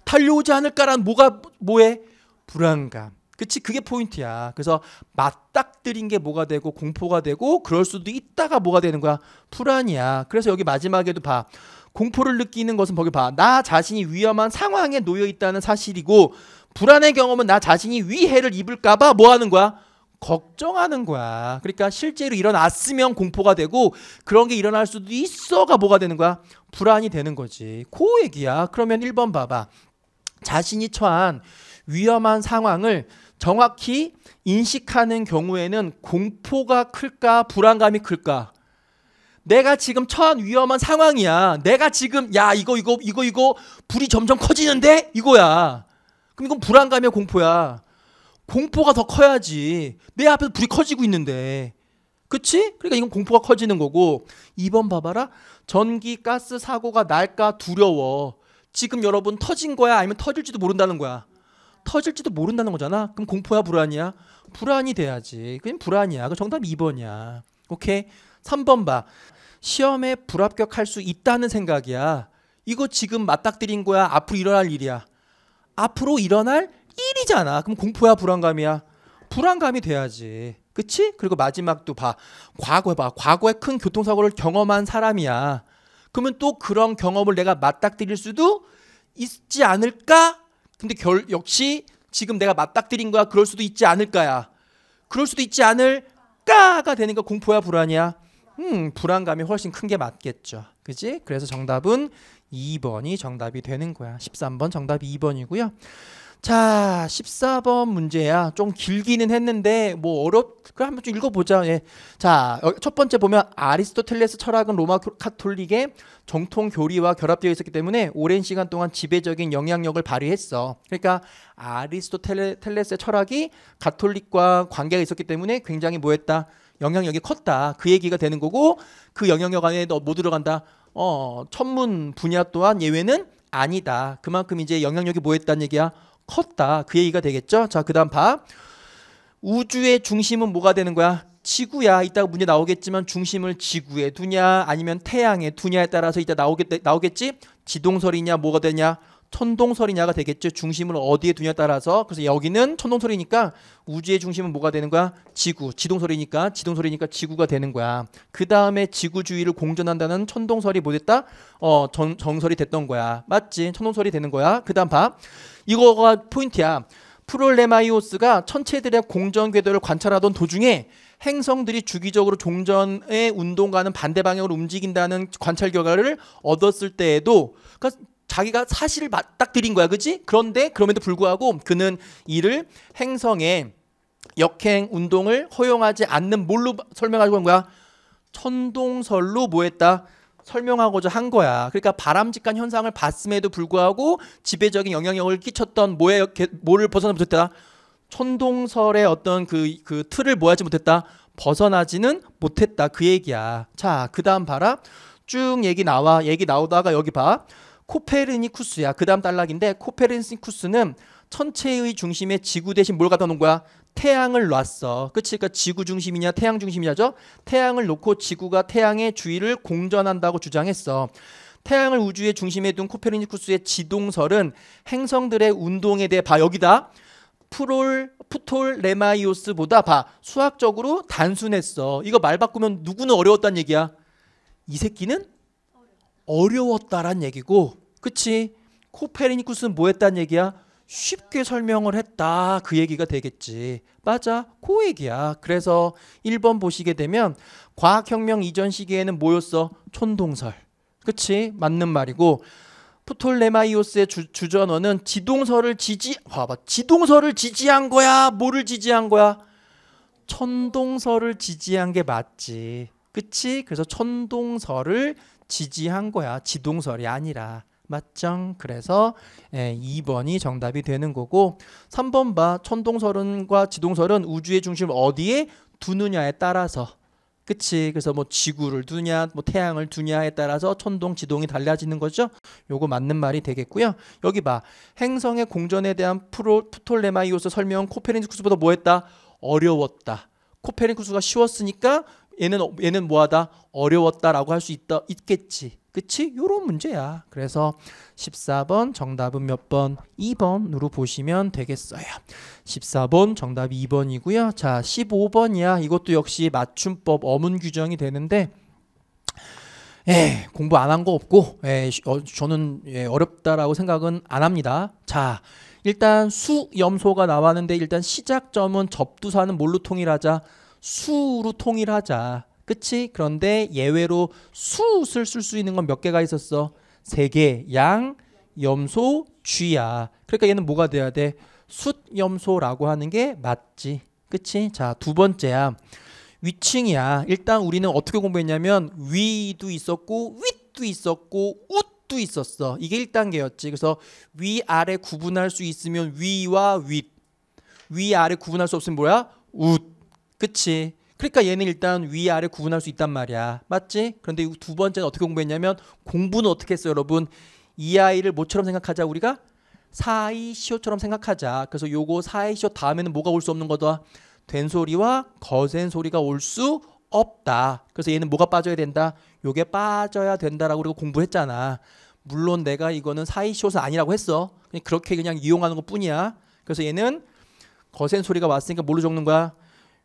달려오지 않을까라는 뭐가 뭐해? 불안감. 그치 그게 포인트야. 그래서 맞닥뜨린 게 뭐가 되고 공포가 되고 그럴 수도 있다가 뭐가 되는 거야 불안이야. 그래서 여기 마지막에도 봐 공포를 느끼는 것은 거기 봐 나 자신이 위험한 상황에 놓여 있다는 사실이고 불안의 경험은 나 자신이 위해를 입을까봐 뭐 하는 거야 걱정하는 거야. 그러니까 실제로 일어났으면 공포가 되고 그런 게 일어날 수도 있어가 뭐가 되는 거야 불안이 되는 거지. 그 얘기야. 그러면 1번 봐봐 자신이 처한 위험한 상황을 정확히 인식하는 경우에는 공포가 클까 불안감이 클까 내가 지금 처한 위험한 상황이야 내가 지금 야 이거 이거 이거 이거 불이 점점 커지는데 이거야 그럼 이건 불안감이야 공포야 공포가 더 커야지 내 앞에서 불이 커지고 있는데 그치? 그러니까 이건 공포가 커지는 거고 이번 봐봐라 전기 가스 사고가 날까 두려워 지금 여러분 터진 거야 아니면 터질지도 모른다는 거야 터질지도 모른다는 거잖아. 그럼 공포야 불안이야? 불안이 돼야지. 그냥 불안이야. 그 정답 2번이야. 오케이. 3번 봐. 시험에 불합격할 수 있다는 생각이야. 이거 지금 맞닥뜨린 거야. 앞으로 일어날 일이야. 앞으로 일어날 일이잖아. 그럼 공포야 불안감이야. 불안감이 돼야지. 그치? 그리고 마지막도 봐. 과거 에 봐. 과거에 큰 교통사고를 경험한 사람이야. 그러면 또 그런 경험을 내가 맞닥뜨릴 수도 있지 않을까? 근데 결, 역시 지금 내가 맞닥뜨린 거야. 그럴 수도 있지 않을까야. 그럴 수도 있지 않을까가 되는 거 공포야 불안이야. 음, 불안감이 훨씬 큰 게 맞겠죠. 그지? 그래서 정답은 2번이 정답이 되는 거야. 13번 정답이 2번이고요. 자, 14번 문제야. 좀 길기는 했는데 뭐 어렵. 그럼 한번 좀 읽어 보자. 예. 자, 어, 첫 번째 보면 아리스토텔레스 철학은 로마 카톨릭의 정통 교리와 결합되어 있었기 때문에 오랜 시간 동안 지배적인 영향력을 발휘했어. 그러니까 아리스토텔레스의 철학이 가톨릭과 관계가 있었기 때문에 굉장히 뭐했다? 영향력이 컸다. 그 얘기가 되는 거고 그 영향력 안에 너못 뭐 들어간다? 어, 천문 분야 또한 예외는 아니다. 그만큼 이제 영향력이 뭐했다는 얘기야? 컸다. 그 얘기가 되겠죠? 자, 그다음 봐. 우주의 중심은 뭐가 되는 거야? 지구야. 이따가 문제 나오겠지만 중심을 지구에 두냐 아니면 태양에 두냐에 따라서 이따 나오겠 나오겠지? 지동설이냐 뭐가 되냐? 천동설이냐가 되겠죠. 중심을 어디에 두냐에 따라서. 그래서 여기는 천동설이니까 우주의 중심은 뭐가 되는 거야? 지구. 지동설이니까 지동설이니까 지구가 되는 거야. 그 다음에 지구주의를 공전한다는 천동설이 뭐 됐다? 어, 정, 정설이 됐던 거야. 맞지? 천동설이 되는 거야. 그 다음 봐. 이거가 포인트야. 프롤레마이오스가 천체들의 공전 궤도를 관찰하던 도중에 행성들이 주기적으로 종전의 운동과는 반대 방향으로 움직인다는 관찰 결과를 얻었을 때에도 그러니까 자기가 사실을 맞닥린 거야, 그지? 그런데 그럼에도 불구하고 그는 이를 행성의 역행 운동을 허용하지 않는 뭘로 설명하고 한 거야? 천동설로 뭐했다? 설명하고자 한 거야. 그러니까 바람직한 현상을 봤음에도 불구하고 지배적인 영향력을 끼쳤던 뭐에 뭐를 벗어나 못했다. 천동설의 어떤 그, 그 틀을 모하지 못했다. 벗어나지는 못했다. 그 얘기야. 자, 그 다음 봐라. 쭉 얘기 나와. 얘기 나오다가 여기 봐. 코페르니쿠스야. 그 다음 단락인데 코페르니쿠스는 천체의 중심에 지구 대신 뭘 갖다 놓은 거야? 태양을 놨어. 그치? 그니까 지구 중심이냐 태양 중심이냐죠? 태양을 놓고 지구가 태양의 주위를 공전한다고 주장했어. 태양을 우주의 중심에 둔 코페르니쿠스의 지동설은 행성들의 운동에 대해 봐 여기다 프롤 프톨레마이오스보다 봐 수학적으로 단순했어. 이거 말 바꾸면 누구는 어려웠단 얘기야? 이 새끼는 어려웠다란 얘기고, 그치? 코페르니쿠스는 뭐했단 얘기야? 쉽게 설명을 했다. 그 얘기가 되겠지. 맞아. 그 얘기야. 그래서 1번 보시게 되면 과학혁명 이전 시기에는 뭐였어? 촌동설. 그치? 맞는 말이고 프톨레마이오스의 주, 주전어는 지동설을 지지 봐봐. 지동설을 지지한 거야. 뭐를 지지한 거야? 천동설을 지지한 게 맞지. 그치? 그래서 천동설을 지지한 거야. 지동설이 아니라. 맞죠? 그래서 2번이 예, 정답이 되는 거고 3번 봐. 천동설은과 지동설은 우주의 중심을 어디에 두느냐에 따라서 그치 그래서 뭐 지구를 두냐 뭐 태양을 두냐에 따라서 천동 지동이 달라지는 거죠 요거 맞는 말이 되겠고요 여기 봐 행성의 공전에 대한 프로, 프톨레마이오스 설명 코페르니쿠스보다 뭐했다 어려웠다 코페르니쿠스가 쉬웠으니까 얘는 얘는 뭐하다 어려웠다라고 할 수 있다 있겠지 그치? 요런 문제야. 그래서 14번 정답은 몇 번? 2번으로 보시면 되겠어요. 14번 정답 이 2번이고요. 자, 15번이야. 이것도 역시 맞춤법 어문 규정이 되는데 에 예, 공부 안 한 거 없고 에 예, 어, 저는 예, 어렵다라고 생각은 안 합니다. 자, 일단 수염소가 나왔는데 일단 시작점은 접두사는 뭘로 통일하자? 수로 통일하자. 그치? 그런데 예외로 수을 쓸 수 있는 건 몇 개가 있었어? 세 개. 양, 염소, 쥐야. 그러니까 얘는 뭐가 돼야 돼? 숫염소라고 하는 게 맞지. 그치? 자, 두 번째야. 위층이야. 일단 우리는 어떻게 공부했냐면 위도 있었고 윗도 있었고 웃도 있었어. 이게 1단계였지. 그래서 위아래 구분할 수 있으면 위와 윗. 위아래 구분할 수 없으면 뭐야? 웃. 그치? 그러니까 얘는 일단 위 아래 구분할 수 있단 말이야. 맞지? 그런데 두 번째는 어떻게 공부했냐면 공부는 어떻게 했어요, 여러분? 이 아이를 뭐처럼 생각하자 우리가 사이시오처럼 생각하자. 그래서 요거 사이시오 다음에는 뭐가 올 수 없는 거다. 된소리와 거센소리가 올 수 없다. 그래서 얘는 뭐가 빠져야 된다. 요게 빠져야 된다라고 우리가 공부했잖아. 물론 내가 이거는 사이시옷은 아니라고 했어. 그냥 그렇게 그냥 이용하는 것 뿐이야. 그래서 얘는 거센 소리가 왔으니까 뭘로 적는 거야?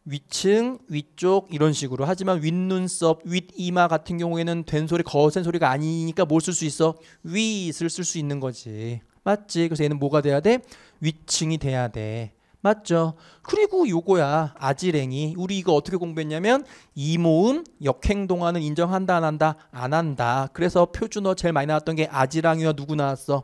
위층, 위쪽 이런 식으로 하지만 윗눈썹, 윗이마 같은 경우에는 된소리, 거센 소리가 아니니까 뭘 쓸 수 있어? 위잇을 쓸수 있는 거지 맞지? 그래서 얘는 뭐가 돼야 돼? 위층이 돼야 돼 맞죠? 그리고 요거야 아지랭이 우리 이거 어떻게 공부했냐면 이모음 역행동안은 인정한다 안 한다 안 한다 그래서 표준어 제일 많이 나왔던 게 아지랑이와 누구 나왔어?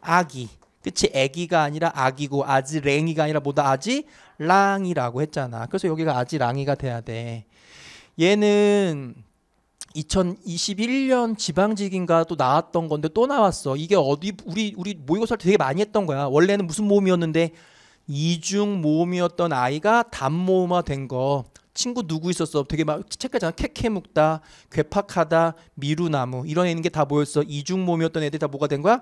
아기 그치 애기가 아니라 아기고 아지랭이가 아니라 뭐다 아지? 랑이라고 했잖아. 그래서 여기가 아직 랑이가 돼야 돼. 얘는 2021년 지방직인가 또 나왔던 건데 또 나왔어. 이게 어디 우리 우리 모의고사를 되게 많이 했던 거야. 원래는 무슨 모음이었는데 이중 모음이었던 아이가 단모음화 된 거. 친구 누구 있었어? 되게 막 책가잖아. 캐캐 묵다, 괴팍하다, 미루나무 이런 애는 게다 모였어. 이중 모음이었던 애들 다 뭐가 된 거야?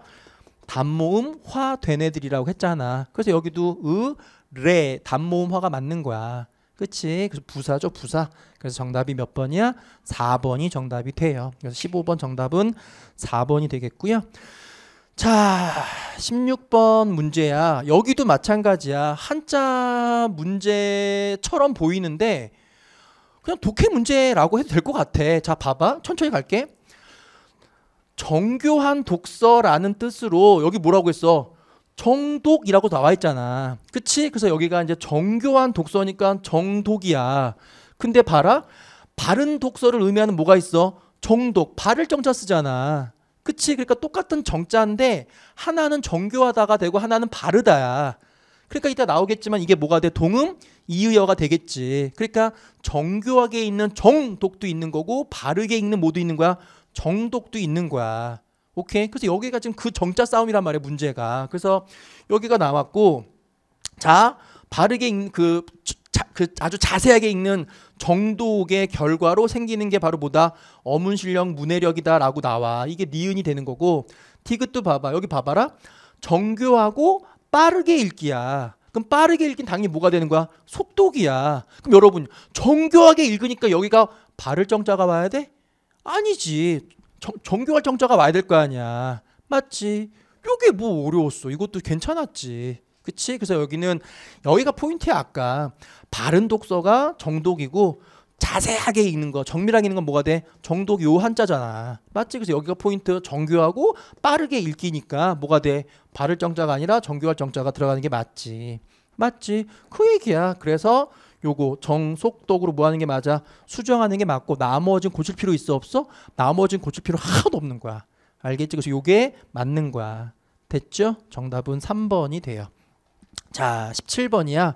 단모음 화된 애들이라고 했잖아. 그래서 여기도 으, 레 단모음 화가 맞는 거야. 그치? 그래서 부사죠, 부사. 그래서 정답이 몇 번이야? 4번이 정답이 돼요. 그래서 15번 정답은 4번이 되겠고요. 자, 16번 문제야. 여기도 마찬가지야. 한자 문제처럼 보이는데 그냥 독해 문제라고 해도 될 것 같아. 자, 봐봐. 천천히 갈게. 정교한 독서라는 뜻으로 여기 뭐라고 했어? 정독이라고 나와 있잖아. 그치? 그래서 여기가 이제 정교한 독서니까 정독이야. 근데 봐라. 바른 독서를 의미하는 뭐가 있어? 정독. 바를 정자 쓰잖아. 그치? 그러니까 똑같은 정자인데 하나는 정교하다가 되고 하나는 바르다야. 그러니까 이따 나오겠지만 이게 뭐가 돼? 동음 이의어가 되겠지. 그러니까 정교하게 있는 정독도 있는 거고 바르게 읽는 모두 있는 거야. 정독도 있는 거야. 오케이. 그래서 여기가 지금 그 정자 싸움이란 말이야, 문제가. 그래서 여기가 나왔고 자, 바르게 읽는 그, 자, 그 아주 자세하게 읽는 정독의 결과로 생기는 게 바로 뭐다? 어문실력 문해력이다라고 나와. 이게 니은이 되는 거고 디귿도 봐봐. 여기 봐봐라. 정교하고 빠르게 읽기야. 그럼 빠르게 읽긴 당연히 뭐가 되는 거야? 속독이야. 그럼 여러분 정교하게 읽으니까 여기가 바를 정자가 와야 돼? 아니지. 정, 정교할 정자가 와야 될 거 아니야. 맞지? 요게 뭐 어려웠어. 이것도 괜찮았지. 그치? 그래서 여기는 여기가 포인트야 아까. 바른 독서가 정독이고 자세하게 읽는 거, 정밀하게 읽는 건 뭐가 돼? 정독이 요 한자잖아. 맞지? 그래서 여기가 포인트 정교하고 빠르게 읽기니까 뭐가 돼? 바를 정자가 아니라 정교할 정자가 들어가는 게 맞지. 맞지? 그 얘기야. 그래서 요거 정속도로 뭐 하는 게 맞아? 수정하는 게 맞고 나머진 고칠 필요 있어 없어? 나머진 고칠 필요 하나도 없는 거야. 알겠지? 그래서 요게 맞는 거야. 됐죠? 정답은 3번이 돼요. 자, 17번이야.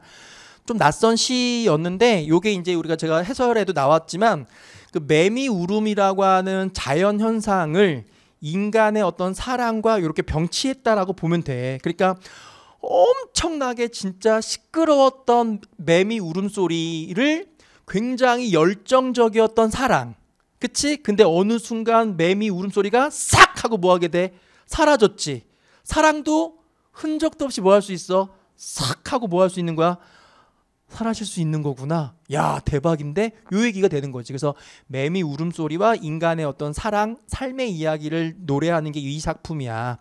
좀 낯선 시였는데 요게 이제 우리가 제가 해설에도 나왔지만 그 매미 울음이라고 하는 자연 현상을 인간의 어떤 사랑과 이렇게 병치했다라고 보면 돼. 그러니까 엄청나게 진짜 시끄러웠던 매미 울음소리를 굉장히 열정적이었던 사랑. 그치? 근데 어느 순간 매미 울음소리가 싹 하고 뭐하게 돼? 사라졌지. 사랑도 흔적도 없이 뭐 할 수 있어? 싹 하고 뭐 할 수 있는 거야? 사라질 수 있는 거구나. 야, 대박인데? 요 얘기가 되는 거지. 그래서 매미 울음소리와 인간의 어떤 사랑, 삶의 이야기를 노래하는 게 이 작품이야.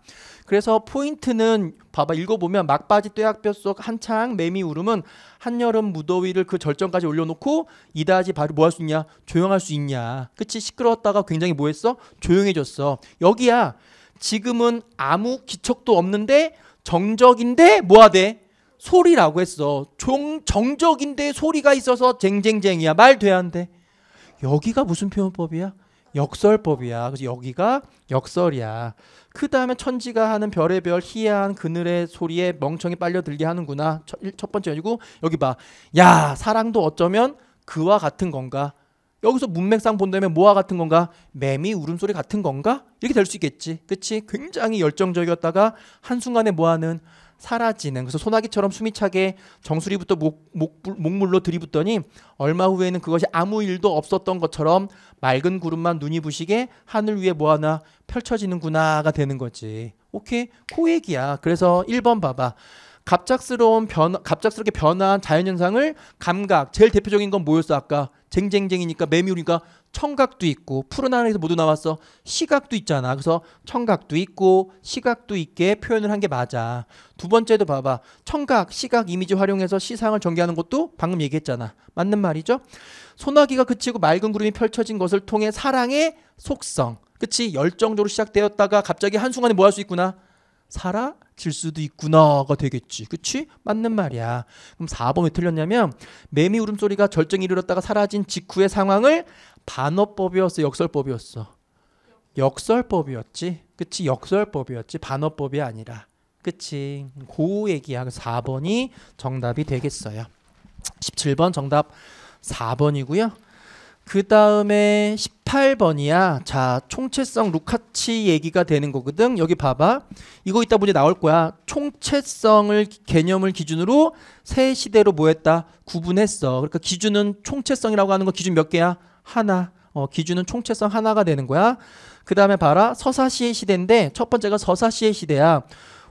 그래서 포인트는 봐봐 읽어보면 막바지 떼약볕 속 한창 매미 울음은 한여름 무더위를 그 절정까지 올려놓고 이다지 바로 뭐 할 수 있냐 조용할 수 있냐 그치 시끄러웠다가 굉장히 뭐했어 조용해졌어 여기야 지금은 아무 기척도 없는데 정적인데 뭐하대 소리라고 했어 종, 정적인데 소리가 있어서 쟁쟁쟁이야 말 돼야 한데 여기가 무슨 표현법이야 역설법이야. 그래서 여기가 역설이야. 그 다음에 천지가 하는 별의별 희한 그늘의 소리에 멍청이 빨려들게 하는구나. 첫, 첫 번째 아니고 여기 봐. 야 사랑도 어쩌면 그와 같은 건가? 여기서 문맥상 본다면 뭐와 같은 건가? 매미 울음소리 같은 건가? 이렇게 될 수 있겠지. 그치? 굉장히 열정적이었다가 한순간에 뭐하는 사라지는 그래서 소나기처럼 숨이 차게 정수리부터 목, 목, 목물로 들이붓더니 얼마 후에는 그것이 아무 일도 없었던 것처럼 맑은 구름만 눈이 부시게 하늘 위에 뭐 하나 펼쳐지는구나가 되는 거지. 오케이 코 얘기야. 그래서 1번 봐봐. 갑작스러운 변 갑작스럽게 변화한 자연 현상을 감각 제일 대표적인 건 뭐였어 아까 쟁쟁쟁이니까 매미우니까 청각도 있고 푸른 하늘에서 모두 나왔어 시각도 있잖아 그래서 청각도 있고 시각도 있게 표현을 한 게 맞아 두 번째도 봐봐 청각 시각 이미지 활용해서 시상을 전개하는 것도 방금 얘기했잖아 맞는 말이죠 소나기가 그치고 맑은 구름이 펼쳐진 것을 통해 사랑의 속성 그치 열정적으로 시작되었다가 갑자기 한순간에 뭐 할 수 있구나 사라질 수도 있구나가 되겠지. 그치? 맞는 말이야. 그럼 4번이 틀렸냐면 매미 울음소리가 절정이 이르렀다가 사라진 직후의 상황을 반어법이었어, 역설법이었어. 역설법이었지. 그치? 역설법이었지. 반어법이 아니라. 그치? 고 얘기야. 4번이 정답이 되겠어요. 17번 정답 4번이고요. 그 다음에 18번이야. 자, 총체성 루카치 얘기가 되는 거거든. 여기 봐봐. 이거 이따 문제 나올 거야. 총체성을 개념을 기준으로 세 시대로 뭐 했다? 구분했어. 그러니까 기준은 총체성이라고 하는 거 기준 몇 개야? 하나 어, 기준은 총체성 하나가 되는 거야. 그 다음에 봐라 서사시의 시대인데 첫 번째가 서사시의 시대야.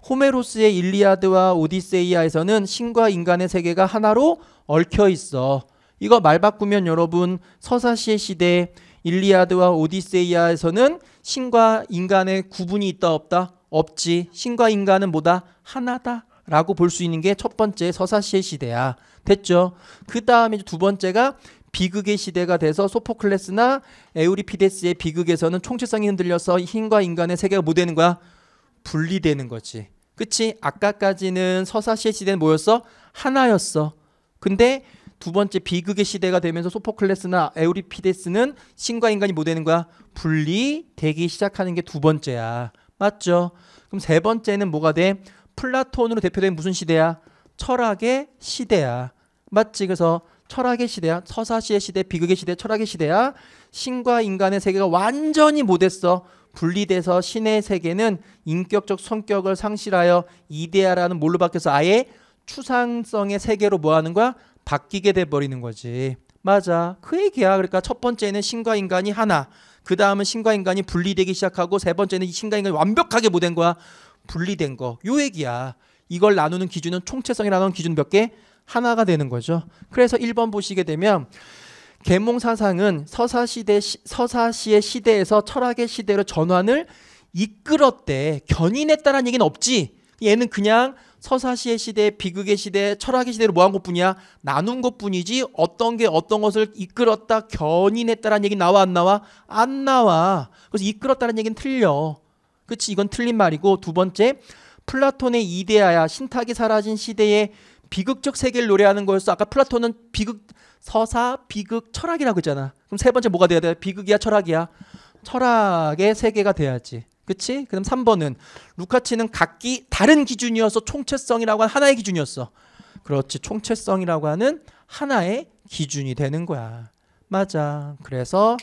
호메로스의 일리아드와 오디세이아에서는 신과 인간의 세계가 하나로 얽혀 있어. 이거 말 바꾸면 여러분 서사시의 시대 일리아드와 오디세이아에서는 신과 인간의 구분이 있다 없다 없지. 신과 인간은 뭐다 하나다. 라고 볼 수 있는 게 첫 번째 서사시의 시대야. 됐죠? 그 다음에 두 번째가 비극의 시대가 돼서 소포클레스나 에우리피데스의 비극에서는 총체성이 흔들려서 힘과 인간의 세계가 뭐 되는 거야? 분리되는 거지. 그치? 아까까지는 서사시의 시대는 뭐였어? 하나였어. 근데 두 번째 비극의 시대가 되면서 소포클레스나 에우리피데스는 신과 인간이 뭐 되는 거야? 분리되기 시작하는 게 두 번째야. 맞죠? 그럼 세 번째는 뭐가 돼? 플라톤으로 대표된 무슨 시대야? 철학의 시대야. 맞지? 그래서 철학의 시대야 서사시의 시대 비극의 시대 철학의 시대야 신과 인간의 세계가 완전히 못했어 분리돼서 신의 세계는 인격적 성격을 상실하여 이데아라는 뭘로 바뀌어서 아예 추상성의 세계로 뭐하는 거야 바뀌게 돼버리는 거지 맞아 그 얘기야 그러니까 첫 번째는 신과 인간이 하나 그 다음은 신과 인간이 분리되기 시작하고 세 번째는 이 신과 인간이 완벽하게 못된 거야 분리된 거요 얘기야 이걸 나누는 기준은 총체성이라는 기준 몇 개? 하나가 되는 거죠. 그래서 1번 보시게 되면 계몽 사상은 서사 시대 서사시의 시대에서 철학의 시대로 전환을 이끌었대. 견인했다는 얘기는 없지. 얘는 그냥 서사시의 시대, 비극의 시대, 철학의 시대로 뭐 한 것뿐이야? 나눈 것뿐이지 어떤 게 어떤 것을 이끌었다, 견인했다라는 얘기 나와 안 나와? 안 나와. 그래서 이끌었다는 얘기는 틀려. 그렇지 이건 틀린 말이고 두 번째 플라톤의 이데아야 신탁이 사라진 시대에 비극적 세계를 노래하는 거였어. 아까 플라톤은 비극 서사, 비극, 철학이라고 했잖아. 그럼 세 번째 뭐가 돼야 돼? 비극이야, 철학이야. 철학의 세계가 돼야지. 그치? 그럼 3번은 루카치는 각기 다른 기준이어서 총체성이라고 하는 하나의 기준이었어. 그렇지. 총체성이라고 하는 하나의 기준이 되는 거야. 맞아. 그래서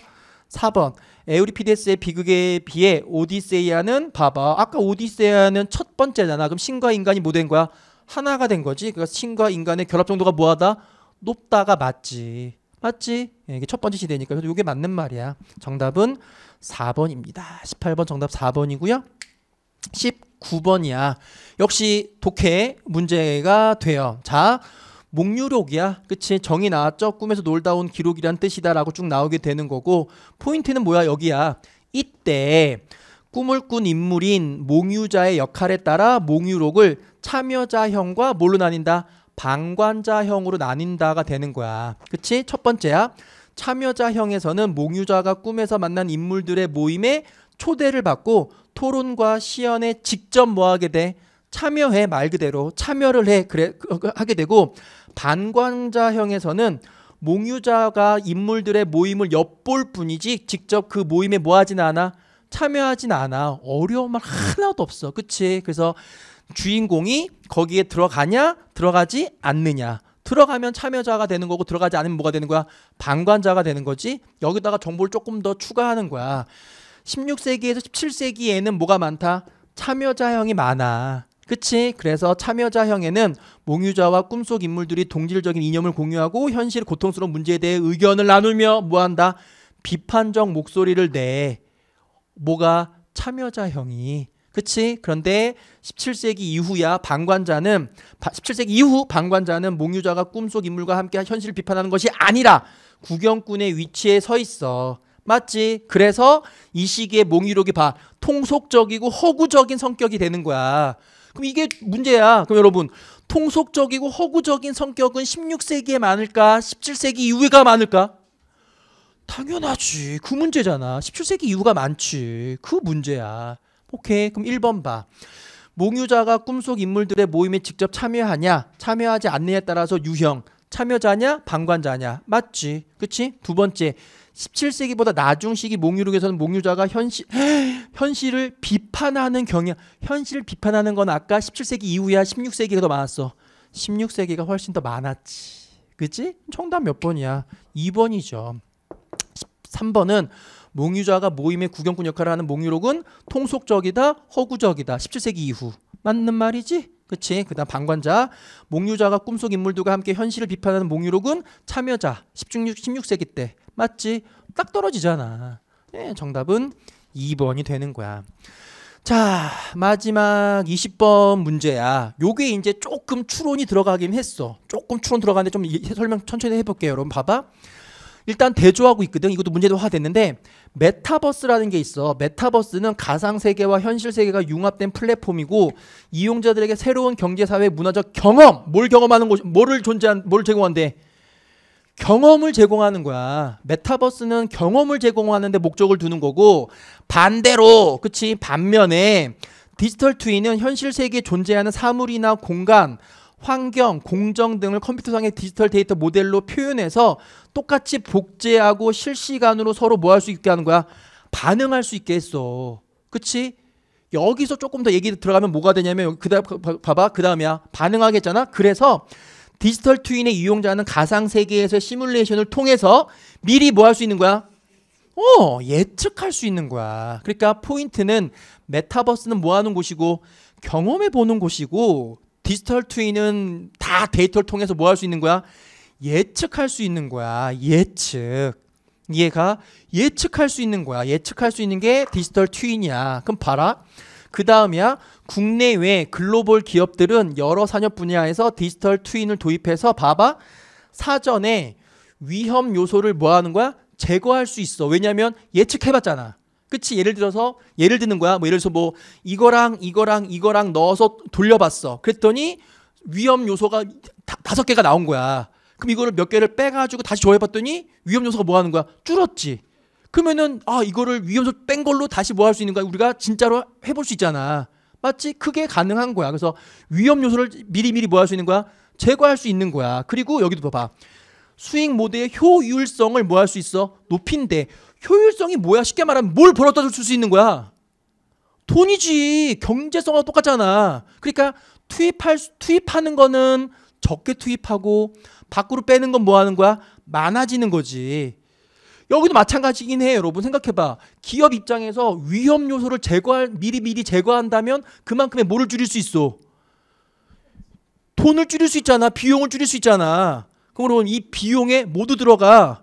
4번 에우리피데스의 비극에 비해 오디세이아는 봐봐. 아까 오디세이아는 첫 번째잖아. 그럼 신과 인간이 뭐 된 거야? 하나가 된 거지. 그러니까 신과 인간의 결합 정도가 뭐하다 높다가 맞지. 맞지? 예, 이게 첫 번째 시대니까. 그래서 이게 맞는 말이야. 정답은 4번입니다. 18번 정답 4번이고요. 19번이야. 역시 독해 문제가 돼요. 자, 목유록이야. 그치? 정이 나왔죠? 꿈에서 놀다 온 기록이란 뜻이다라고 쭉 나오게 되는 거고 포인트는 뭐야? 여기야. 이때 꿈을 꾼 인물인 몽유자의 역할에 따라 몽유록을 참여자형과 뭘로 나뉜다? 방관자형으로 나뉜다가 되는 거야. 그치? 첫 번째야. 참여자형에서는 몽유자가 꿈에서 만난 인물들의 모임에 초대를 받고 토론과 시연에 직접 뭐 하게 돼? 참여해 말 그대로 참여를 해 그래 그, 그, 하게 되고 반관자형에서는 몽유자가 인물들의 모임을 엿볼 뿐이지 직접 그 모임에 뭐 하진 않아 참여하진 않아 어려운 말 하나도 없어 그치 그래서 주인공이 거기에 들어가냐 들어가지 않느냐 들어가면 참여자가 되는 거고 들어가지 않으면 뭐가 되는 거야 방관자가 되는 거지 여기다가 정보를 조금 더 추가하는 거야 16세기에서 17세기에는 뭐가 많다 참여자형이 많아 그치? 그래서 참여자형에는 몽유자와 꿈속 인물들이 동질적인 이념을 공유하고 현실 고통스러운 문제에 대해 의견을 나누며 뭐한다? 비판적 목소리를 내. 뭐가 참여자형이 그치? 그런데 17세기 이후야 방관자는 17세기 이후 방관자는 몽유자가 꿈속 인물과 함께 현실을 비판하는 것이 아니라 구경꾼의 위치에 서 있어. 맞지? 그래서 이 시기에 몽유록이 봐 통속적이고 허구적인 성격이 되는 거야. 그럼 이게 문제야. 그럼 여러분 통속적이고 허구적인 성격은 16세기에 많을까? 17세기 이후가 많을까? 당연하지. 그 문제잖아. 17세기 이후가 많지. 그 문제야. 오케이. 그럼 1번 봐. 몽유자가 꿈속 인물들의 모임에 직접 참여하냐, 참여하지 않느냐에 따라서 유형, 참여자냐, 방관자냐. 맞지? 그치? 두 번째, 17세기보다 나중 시기 몽유록에서는 몽유자가 현실, 현실을 비판하는 경향, 현실을 비판하는 건 아까 17세기 이후야 16세기가 더 많았어. 16세기가 훨씬 더 많았지. 그치? 정답 몇 번이야? 2번이죠. 3번은 몽유자가 모임의 구경꾼 역할을 하는 몽유록은 통속적이다, 허구적이다. 17세기 이후. 맞는 말이지? 그치? 그 다음 방관자. 몽유자가 꿈속 인물들과 함께 현실을 비판하는 몽유록은 참여자. 16, 16세기 때. 맞지? 딱 떨어지잖아. 예, 정답은 2번이 되는 거야. 자, 마지막 20번 문제야. 요게 이제 조금 추론이 들어가긴 했어. 조금 추론 들어가는데 좀 설명 천천히 해볼게요. 여러분 봐봐. 일단 대조하고 있거든. 이것도 문제화 도 됐는데 메타버스라는 게 있어. 메타버스는 가상 세계와 현실 세계가 융합된 플랫폼이고 이용자들에게 새로운 경제 사회 문화적 경험, 뭘 경험하는 곳, 뭐를 존재한 뭘 제공한대? 경험을 제공하는 거야. 메타버스는 경험을 제공하는데 목적을 두는 거고 반대로 그치 반면에 디지털 트윈은 현실 세계에 존재하는 사물이나 공간, 환경, 공정 등을 컴퓨터상의 디지털 데이터 모델로 표현해서 똑같이 복제하고 실시간으로 서로 뭐 할 수 있게 하는 거야? 반응할 수 있게 했어. 그치? 여기서 조금 더 얘기 들어가면 뭐가 되냐면 그다음 봐봐 그 다음이야 반응하겠잖아 그래서 디지털 트윈의 이용자는 가상 세계에서 시뮬레이션을 통해서 미리 뭐 할 수 있는 거야 어 예측할 수 있는 거야 그러니까 포인트는 메타버스는 뭐 하는 곳이고 경험해 보는 곳이고 디지털 트윈은 다 데이터를 통해서 뭐 할 수 있는 거야? 예측할 수 있는 거야. 예측. 얘가 예측할 수 있는 거야. 예측할 수 있는 게 디지털 트윈이야. 그럼 봐라. 그 다음이야 국내외 글로벌 기업들은 여러 산업 분야에서 디지털 트윈을 도입해서 봐봐 사전에 위험 요소를 뭐 하는 거야? 제거할 수 있어. 왜냐면 예측해봤잖아. 그치 예를 들어서 예를 드는 거야 뭐 예를 들어서 뭐 이거랑 이거랑 이거랑 넣어서 돌려봤어 그랬더니 위험 요소가 다, 다섯 개가 나온 거야 그럼 이거를 몇 개를 빼가지고 다시 조회해봤더니 위험 요소가 뭐 하는 거야 줄었지 그러면은 아 이거를 위험 요소 뺀 걸로 다시 뭐 할 수 있는 거야 우리가 진짜로 해볼 수 있잖아 맞지 크게 가능한 거야 그래서 위험 요소를 미리 미리 뭐 할 수 있는 거야 제거할 수 있는 거야 그리고 여기도 봐봐 수익 모델의 효율성을 뭐 할 수 있어? 높인데 효율성이 뭐야? 쉽게 말하면 뭘 벌었다 줄 수 있는 거야? 돈이지 경제성하고 똑같잖아 그러니까 투입할 투입하는 거는 적게 투입하고 밖으로 빼는 건 뭐 하는 거야? 많아지는 거지 여기도 마찬가지긴 해 여러분 생각해봐 기업 입장에서 위험 요소를 제거할 미리 미리 제거한다면 그만큼의 뭐를 줄일 수 있어 돈을 줄일 수 있잖아 비용을 줄일 수 있잖아 그러면 이 비용에 모두 들어가.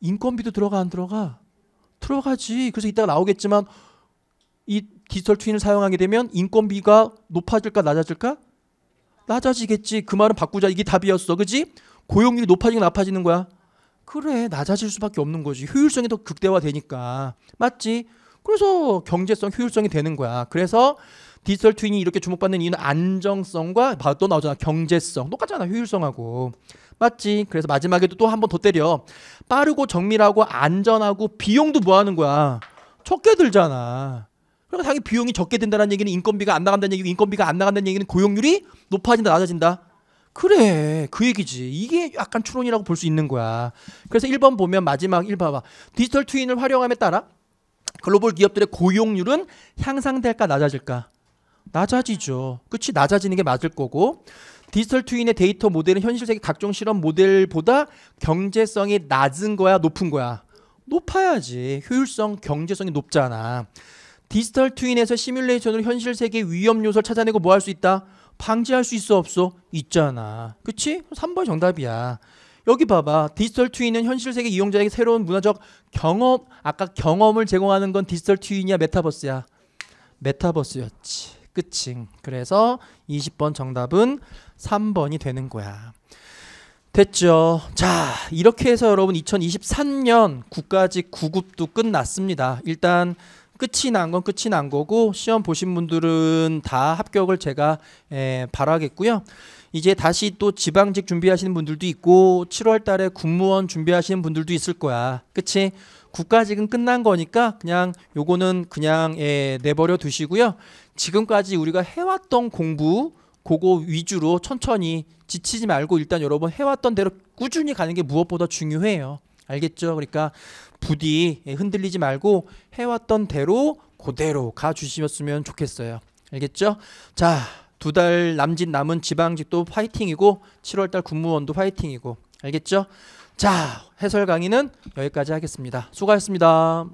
인건비도 들어가 안 들어가? 들어가지. 그래서 이따가 나오겠지만 이 디지털 트윈을 사용하게 되면 인건비가 높아질까 낮아질까? 낮아지겠지. 그 말은 바꾸자. 이게 답이었어. 그지? 고용률이 높아지고 나빠지는 거야. 그래. 낮아질 수밖에 없는 거지. 효율성이 더 극대화되니까. 맞지? 그래서 경제성, 효율성이 되는 거야. 그래서 디지털 트윈이 이렇게 주목받는 이유는 안정성과 바로 또 나오잖아. 경제성. 똑같잖아. 효율성하고. 맞지? 그래서 마지막에도 또 한 번 더 때려. 빠르고 정밀하고 안전하고 비용도 뭐하는 거야? 적게 들잖아. 그러니까 당연히 비용이 적게 된다는 얘기는 인건비가 안 나간다는 얘기고 인건비가 안 나간다는 얘기는 고용률이 높아진다 낮아진다. 그래 그 얘기지 이게 약간 추론이라고 볼 수 있는 거야 그래서 1번 보면 마지막 1번 봐봐 디지털 트윈을 활용함에 따라 글로벌 기업들의 고용률은 향상될까 낮아질까 낮아지죠 그치 낮아지는 게 맞을 거고 디지털 트윈의 데이터 모델은 현실 세계 각종 실험 모델보다 경제성이 낮은 거야, 높은 거야? 높아야지. 효율성, 경제성이 높잖아. 디지털 트윈에서 시뮬레이션으로 현실 세계 위험 요소를 찾아내고 뭐 할 수 있다? 방지할 수 있어 없어? 있잖아. 그치? 3번 정답이야. 여기 봐봐. 디지털 트윈은 현실 세계 이용자에게 새로운 문화적 경험, 아까 경험을 제공하는 건 디지털 트윈이야, 메타버스야? 메타버스였지. 그치? 그래서 20번 정답은 3번이 되는 거야. 됐죠. 자, 이렇게 해서 여러분 2023년 국가지 9급도 끝났습니다. 일단 끝이 난 건 끝이 난 거고 시험 보신 분들은 다 합격을 제가 에, 예, 바라겠고요. 이제 다시 또 지방직 준비하시는 분들도 있고 7월 달에 국무원 준비하시는 분들도 있을 거야. 그치? 국가직은 끝난 거니까 그냥 요거는 그냥 예, 내버려 두시고요. 지금까지 우리가 해왔던 공부 그거 위주로 천천히 지치지 말고 일단 여러분 해왔던 대로 꾸준히 가는 게 무엇보다 중요해요. 알겠죠? 그러니까 부디 흔들리지 말고 해왔던 대로 그대로 가주셨으면 좋겠어요. 알겠죠? 자, 두 달 남짓 남은 지방직도 파이팅이고 7월달 군무원도 파이팅이고 알겠죠? 자, 해설 강의는 여기까지 하겠습니다. 수고하셨습니다.